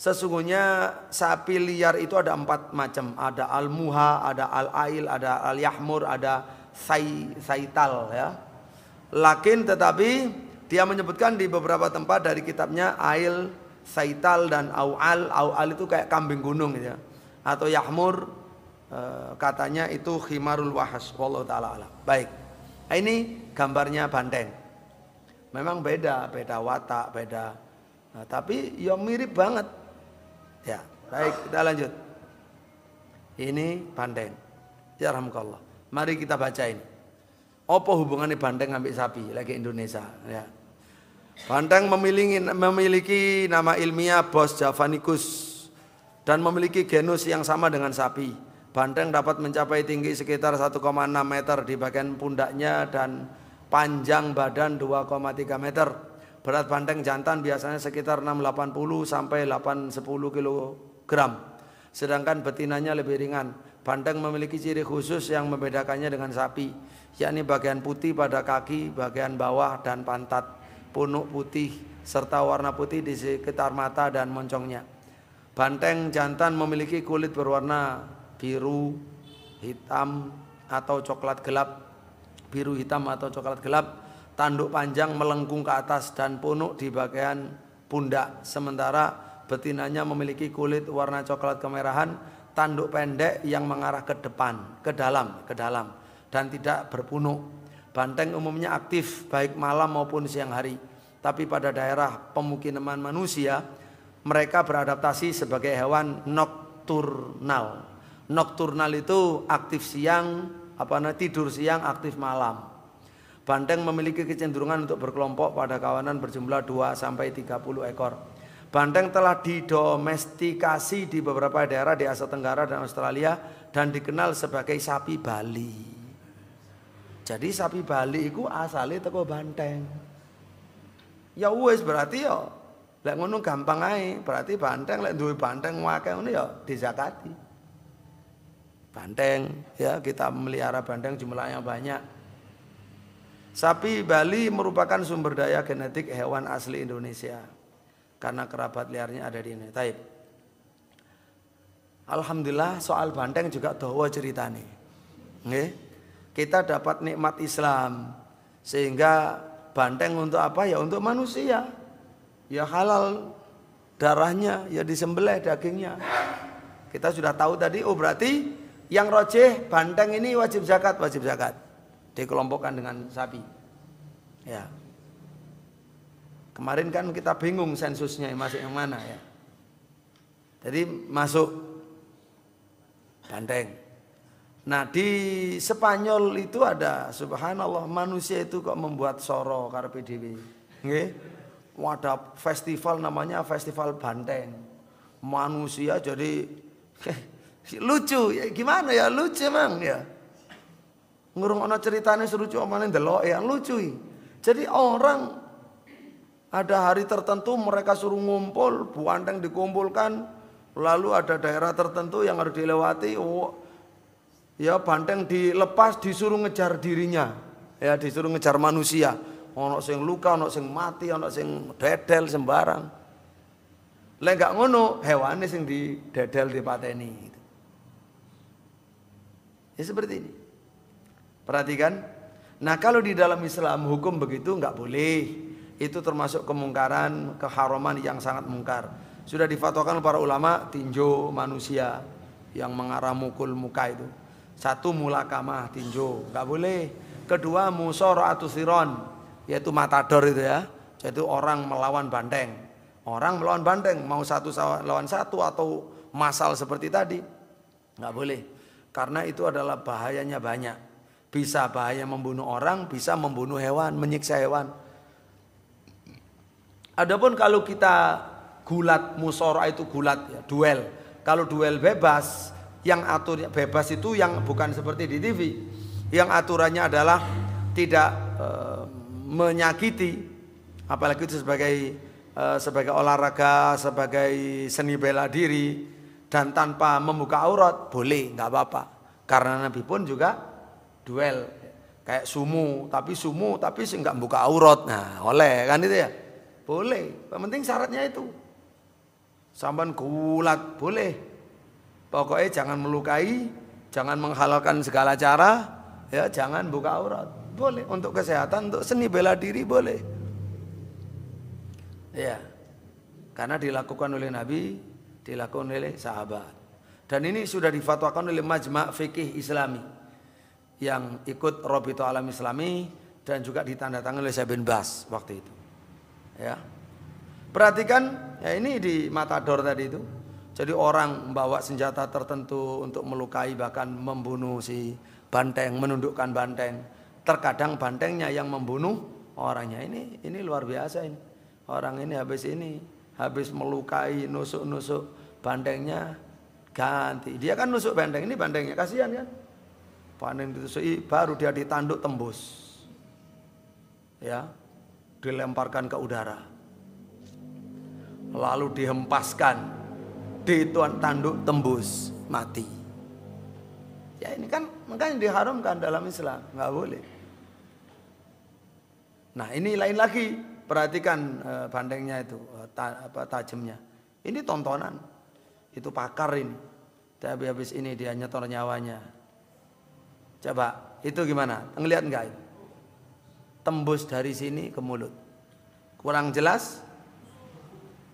Sesungguhnya sapi liar itu ada empat macam Ada Al-Muha, ada Al-Ail, ada Al-Yahmur, ada Sai, Saital ya Lakin tetapi dia menyebutkan di beberapa tempat dari kitabnya Ail, Saital dan Au'al Al itu kayak kambing gunung ya Atau Yahmur eh, katanya itu Khimarul Wahas Wallahu ta'ala Baik nah, Ini gambarnya banteng Memang beda, beda watak, beda. Nah, tapi ya mirip banget. Ya, baik kita lanjut. Ini bandeng. Ya Alhamdulillah. Mari kita bacain. ini. Apa hubungannya bandeng ambil sapi lagi Indonesia ya. Bandeng memiliki, memiliki nama ilmiah Bos javanicus dan memiliki genus yang sama dengan sapi. Bandeng dapat mencapai tinggi sekitar 1,6 meter di bagian pundaknya dan panjang badan 2,3 meter. Berat bandeng jantan biasanya sekitar 680 sampai 810 kg. Sedangkan betinanya lebih ringan. Bandeng memiliki ciri khusus yang membedakannya dengan sapi, yakni bagian putih pada kaki, bagian bawah dan pantat, punuk putih serta warna putih di sekitar mata dan moncongnya. Banteng jantan memiliki kulit berwarna biru, hitam atau coklat gelap biru hitam atau coklat gelap, tanduk panjang melengkung ke atas dan punuk di bagian pundak, sementara betinanya memiliki kulit warna coklat kemerahan, tanduk pendek yang mengarah ke depan, ke dalam, ke dalam dan tidak berpunuk. Banteng umumnya aktif baik malam maupun siang hari, tapi pada daerah pemukiman manusia mereka beradaptasi sebagai hewan nokturnal. Nokturnal itu aktif siang, apa namanya tidur siang aktif malam. Banteng memiliki kecenderungan untuk berkelompok pada kawanan berjumlah 2 sampai 30 ekor. Banteng telah didomestikasi di beberapa daerah di Asia Tenggara dan Australia dan dikenal sebagai sapi Bali. Jadi sapi Bali itu asalnya teko banteng. Ya wes berarti ya lek ngono gampang aja, berarti banteng lek duwe banteng wakai ngono ya dizakati banteng ya kita melihara banteng jumlahnya banyak sapi Bali merupakan sumber daya genetik hewan asli Indonesia karena kerabat liarnya ada di Indonesia Taib. Alhamdulillah soal banteng juga doa cerita Nih kita dapat nikmat Islam sehingga banteng untuk apa ya untuk manusia ya halal darahnya ya disembelih dagingnya kita sudah tahu tadi oh berarti yang roceh banteng ini wajib zakat, wajib zakat. Dikelompokkan dengan sapi. Ya. Kemarin kan kita bingung sensusnya yang masuk yang mana ya. Jadi masuk banteng. Nah di Spanyol itu ada subhanallah manusia itu kok membuat soro karpe dewi. Ada festival namanya Festival Banteng. Manusia jadi lucu ya gimana ya lucu emang ya ngurung ono ceritanya cuma omane delok ya lucu jadi orang ada hari tertentu mereka suruh ngumpul buandeng dikumpulkan lalu ada daerah tertentu yang harus dilewati oh, ya banteng dilepas disuruh ngejar dirinya ya disuruh ngejar manusia ono sing luka ono sing mati ono sing dedel sembarang lek gak ngono hewane sing di pateni Ya seperti ini. Perhatikan. Nah kalau di dalam Islam hukum begitu nggak boleh. Itu termasuk kemungkaran, keharuman yang sangat mungkar. Sudah difatwakan para ulama tinju manusia yang mengarah mukul muka itu. Satu mulakamah tinju, nggak boleh. Kedua musor atau siron, yaitu matador itu ya. Yaitu orang melawan bandeng. Orang melawan bandeng mau satu lawan satu atau masal seperti tadi, nggak boleh. Karena itu adalah bahayanya banyak. Bisa bahaya membunuh orang, bisa membunuh hewan, menyiksa hewan. Adapun kalau kita gulat musorah itu gulat ya, duel. Kalau duel bebas, yang atur bebas itu yang bukan seperti di TV. Yang aturannya adalah tidak e, menyakiti apalagi itu sebagai e, sebagai olahraga, sebagai seni bela diri dan tanpa membuka aurat boleh nggak apa-apa karena Nabi pun juga duel kayak sumu tapi sumu tapi nggak buka aurat nah oleh kan itu ya boleh yang penting syaratnya itu sampan gulat boleh pokoknya jangan melukai jangan menghalalkan segala cara ya jangan buka aurat boleh untuk kesehatan untuk seni bela diri boleh ya karena dilakukan oleh Nabi dilakukan oleh sahabat. Dan ini sudah difatwakan oleh Majma' Fikih Islami yang ikut Robito Alam Islami dan juga ditandatangani oleh Syekh bin Bas waktu itu. Ya. Perhatikan ya ini di Matador tadi itu. Jadi orang membawa senjata tertentu untuk melukai bahkan membunuh si banteng, menundukkan banteng. Terkadang bantengnya yang membunuh orangnya ini ini luar biasa ini. Orang ini habis ini habis melukai nusuk-nusuk bandengnya ganti. Dia kan nusuk bandeng ini bandengnya kasihan kan. Bandeng ditusuk baru dia ditanduk tembus. Ya. Dilemparkan ke udara. Lalu dihempaskan. di tuan tanduk tembus mati. Ya ini kan makanya diharamkan dalam Islam, nggak boleh. Nah ini lain lagi Perhatikan eh, bandengnya itu, eh, apa, tajamnya. Ini tontonan. Itu pakar ini. Tapi habis ini dia nyetor nyawanya. Coba, itu gimana? Ngelihat enggak itu? Tembus dari sini ke mulut. Kurang jelas?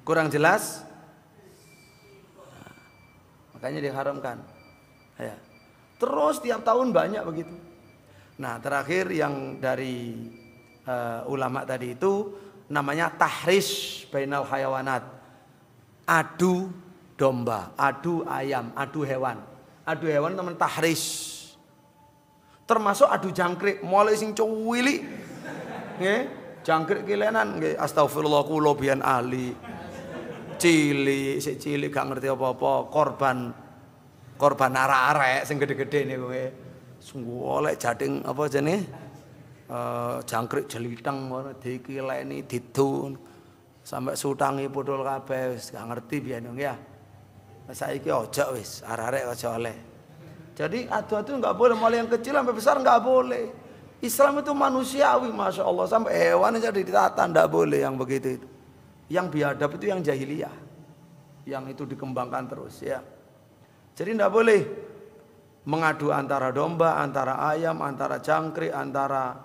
Kurang jelas? Nah, makanya diharamkan. Ya. Terus tiap tahun banyak begitu. Nah terakhir yang dari uh, ulama tadi itu namanya tahris bainal hayawanat. Adu domba, adu ayam, adu hewan. Adu hewan teman tahris. Termasuk adu jangkrik, mulai sing cuwili. Nggih, jangkrik kilenan nggih astagfirullah kula biyen ahli. Cili, si cili gak ngerti apa-apa, korban korban arek-arek sing gede-gede niku kowe. Sungguh oleh jading apa jenenge? jangkrik eh, jangkrik jeliteng ngono dikileni ditun sampai sutangi putol kabeh wis gak ngerti biyen ya. Saiki ojo wis arek-arek oleh. Jadi adu-adu nggak boleh mulai yang kecil sampai besar nggak boleh. Islam itu manusiawi, masya Allah sampai hewan aja ditata nggak boleh yang begitu itu. Yang biadab itu yang jahiliyah, yang itu dikembangkan terus ya. Jadi nggak boleh mengadu antara domba, antara ayam, antara jangkrik, antara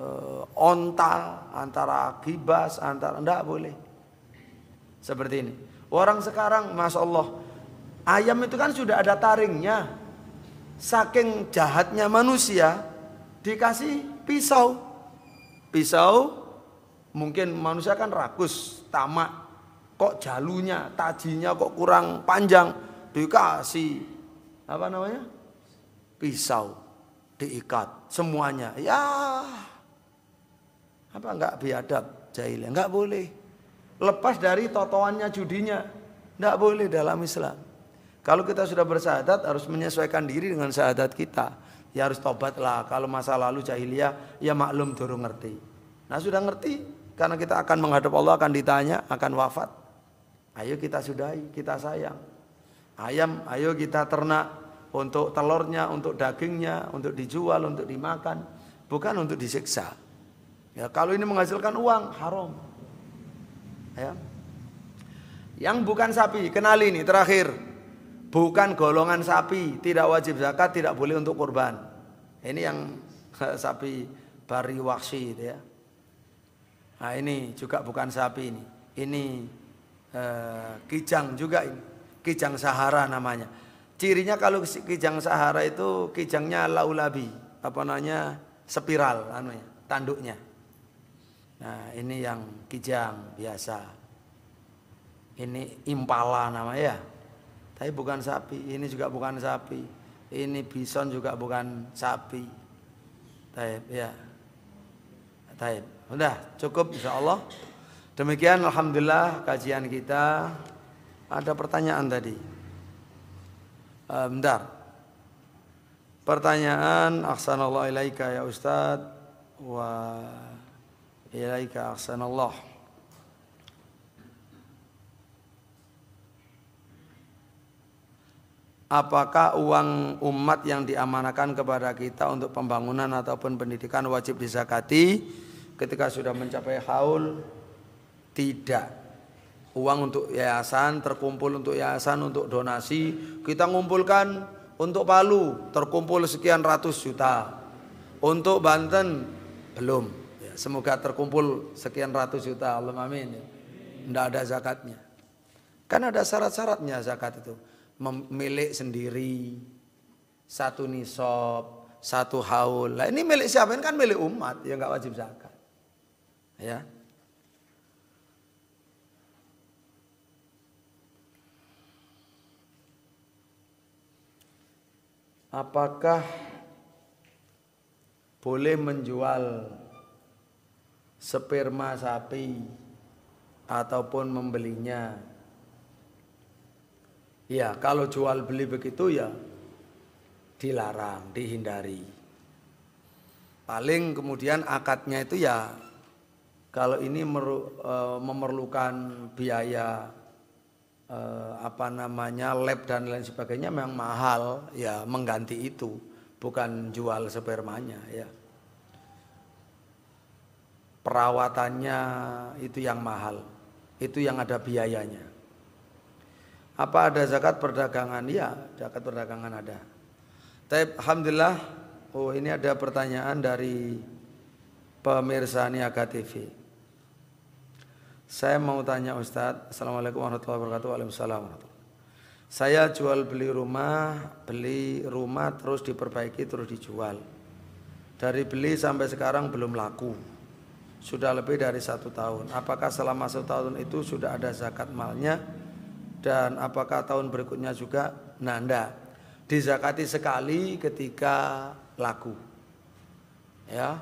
uh, ontal, antara kibas, antara enggak boleh. Seperti ini. Orang sekarang, masya Allah, ayam itu kan sudah ada taringnya. Saking jahatnya manusia, dikasih pisau. Pisau, mungkin manusia kan rakus, tamak. Kok jalunya, tajinya kok kurang panjang. Dikasih, apa namanya? Pisau, diikat semuanya. Ya, apa enggak biadab jahiliyah? Enggak boleh. Lepas dari totoannya judinya. Enggak boleh dalam Islam. Kalau kita sudah bersahadat harus menyesuaikan diri dengan sahadat kita. Ya harus tobat lah. Kalau masa lalu jahiliyah ya maklum turun ngerti. Nah sudah ngerti karena kita akan menghadap Allah akan ditanya akan wafat. Ayo kita sudahi, kita sayang. Ayam, ayo kita ternak untuk telurnya, untuk dagingnya, untuk dijual, untuk dimakan, bukan untuk disiksa. Ya, kalau ini menghasilkan uang haram. Ya. Yang bukan sapi, kenali ini terakhir. Bukan golongan sapi, tidak wajib zakat, tidak boleh untuk kurban. Ini yang sapi bari waksi itu ya. Nah ini juga bukan sapi ini. Ini eh, kijang juga ini. Kijang Sahara namanya. Cirinya kalau kijang Sahara itu kijangnya laulabi, apa namanya? spiral anunya, tanduknya. Nah, ini yang kijang biasa. Ini impala namanya ya. Tapi bukan sapi, ini juga bukan sapi. Ini bison juga bukan sapi. Taib, ya. Taib. Udah, cukup insya Allah. Demikian Alhamdulillah kajian kita. Ada pertanyaan tadi. E, bentar. Pertanyaan, Aksanallah ilaika ya Ustadz. Wah ilaika ahsanallah Apakah uang umat yang diamanakan kepada kita untuk pembangunan ataupun pendidikan wajib disakati? ketika sudah mencapai haul? Tidak. Uang untuk yayasan terkumpul untuk yayasan untuk donasi, kita ngumpulkan untuk Palu terkumpul sekian ratus juta. Untuk Banten belum semoga terkumpul sekian ratus juta Allah amin. Tidak ada zakatnya. Kan ada syarat-syaratnya zakat itu. memilik sendiri, satu nisab, satu haul. Lah ini milik siapa? Ini kan milik umat, yang nggak wajib zakat. Ya. Apakah boleh menjual sperma sapi ataupun membelinya. Ya, kalau jual beli begitu ya dilarang, dihindari. Paling kemudian akadnya itu ya kalau ini meru, e, memerlukan biaya e, apa namanya lab dan lain sebagainya memang mahal ya mengganti itu bukan jual spermanya ya perawatannya itu yang mahal, itu yang ada biayanya. Apa ada zakat perdagangan? Ya, zakat perdagangan ada. Tapi alhamdulillah, oh ini ada pertanyaan dari pemirsa Niaga TV. Saya mau tanya Ustadz, Assalamualaikum warahmatullahi wabarakatuh. Waalaikumsalam saya jual beli rumah, beli rumah terus diperbaiki terus dijual. Dari beli sampai sekarang belum laku sudah lebih dari satu tahun. Apakah selama satu tahun itu sudah ada zakat malnya dan apakah tahun berikutnya juga? Nanda dizakati sekali ketika laku, ya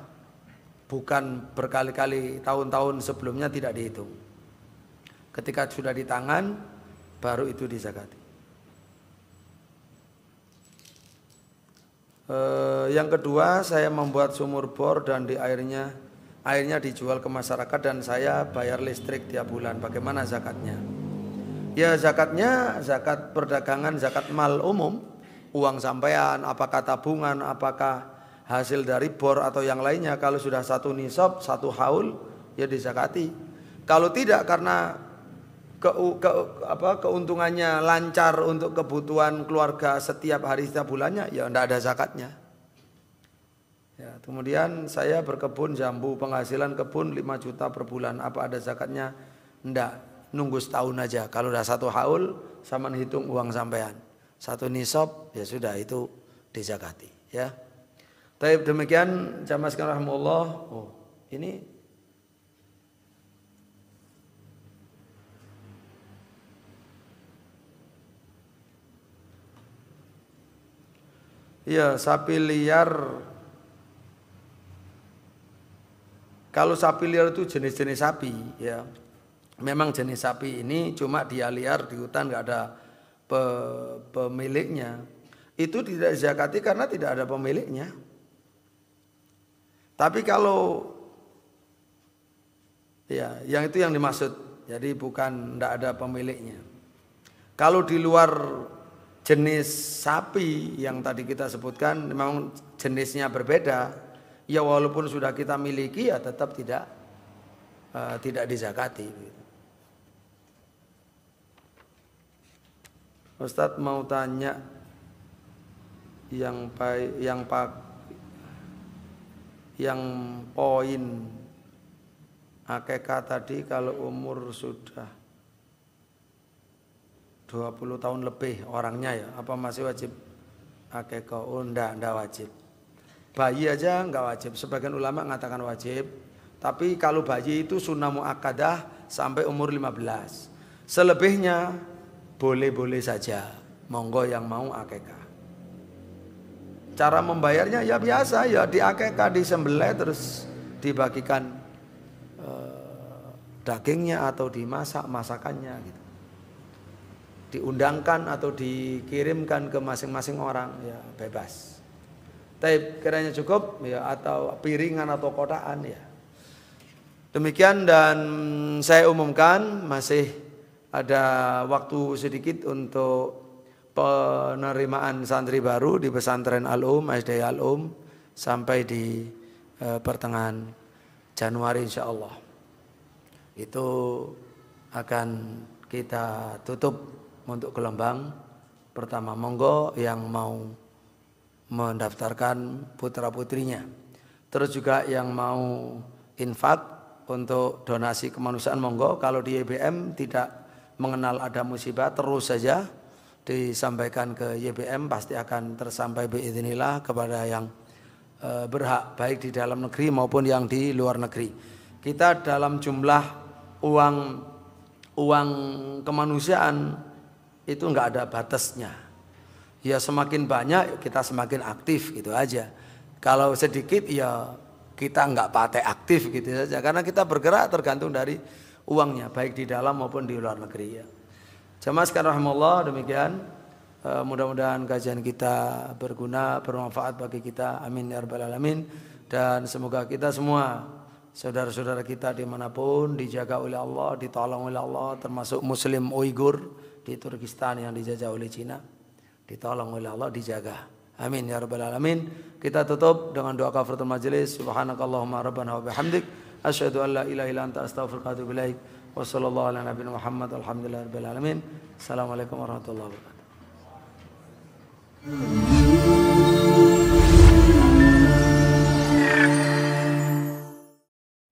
bukan berkali-kali tahun-tahun sebelumnya tidak dihitung. Ketika sudah di tangan baru itu dizakati. Uh, yang kedua, saya membuat sumur bor dan di airnya airnya dijual ke masyarakat dan saya bayar listrik tiap bulan. Bagaimana zakatnya? Ya zakatnya zakat perdagangan, zakat mal umum, uang sampean, apakah tabungan, apakah hasil dari bor atau yang lainnya. Kalau sudah satu nisab, satu haul, ya dizakati. Kalau tidak karena ke, ke, apa, keuntungannya lancar untuk kebutuhan keluarga setiap hari setiap bulannya, ya tidak ada zakatnya. Kemudian saya berkebun jambu, penghasilan kebun 5 juta per bulan. Apa ada zakatnya? Enggak, nunggu setahun aja. Kalau udah satu haul, sama hitung uang sampean. Satu nisab, ya sudah itu dizakati. Ya. Tapi demikian jamaah sekalian maulah Oh, ini Iya, sapi liar Kalau sapi liar itu jenis-jenis sapi ya. Memang jenis sapi ini cuma dia liar di hutan nggak ada pe pemiliknya. Itu tidak zakati karena tidak ada pemiliknya. Tapi kalau ya yang itu yang dimaksud. Jadi bukan tidak ada pemiliknya. Kalau di luar jenis sapi yang tadi kita sebutkan memang jenisnya berbeda ya walaupun sudah kita miliki ya tetap tidak uh, tidak dizakati. Gitu. Ustadz mau tanya yang pai, yang pak yang poin akekah tadi kalau umur sudah 20 tahun lebih orangnya ya apa masih wajib akekah? Oh enggak, enggak wajib. Bayi aja nggak wajib. Sebagian ulama mengatakan wajib. Tapi kalau bayi itu sunnah muakkadah sampai umur 15. Selebihnya boleh-boleh saja. Monggo yang mau akekah. Cara membayarnya ya biasa ya di akekah disembelih terus dibagikan eh, dagingnya atau dimasak masakannya gitu diundangkan atau dikirimkan ke masing-masing orang ya bebas. Tapi kiranya cukup ya atau piringan atau kotaan ya. Demikian dan saya umumkan masih ada waktu sedikit untuk penerimaan santri baru di pesantren Al-Um, SD Al-Um sampai di e, pertengahan Januari insya Allah. Itu akan kita tutup untuk gelombang pertama monggo yang mau mendaftarkan putra-putrinya. Terus juga yang mau infak untuk donasi kemanusiaan monggo kalau di YBM tidak mengenal ada musibah terus saja disampaikan ke YBM pasti akan tersampai beginilah kepada yang e, berhak baik di dalam negeri maupun yang di luar negeri. Kita dalam jumlah uang uang kemanusiaan itu enggak ada batasnya ya semakin banyak kita semakin aktif gitu aja. Kalau sedikit ya kita nggak pakai aktif gitu saja karena kita bergerak tergantung dari uangnya baik di dalam maupun di luar negeri ya. Jamaah sekalian rahimallah demikian eh, mudah-mudahan kajian kita berguna bermanfaat bagi kita amin ya rabbal alamin dan semoga kita semua saudara-saudara kita dimanapun dijaga oleh Allah ditolong oleh Allah termasuk muslim Uighur di Turkistan yang dijajah oleh Cina Ditolong oleh Allah, dijaga. Amin ya rabbal alamin. Kita tutup dengan doa kafaratul majelis. Subhanakallahumma rabbana wa bihamdik asyhadu an la ilaha illa anta astaghfiruka wa atubu ilaik. Wa ala nabiyina Muhammad. alamin. Assalamualaikum warahmatullahi wabarakatuh.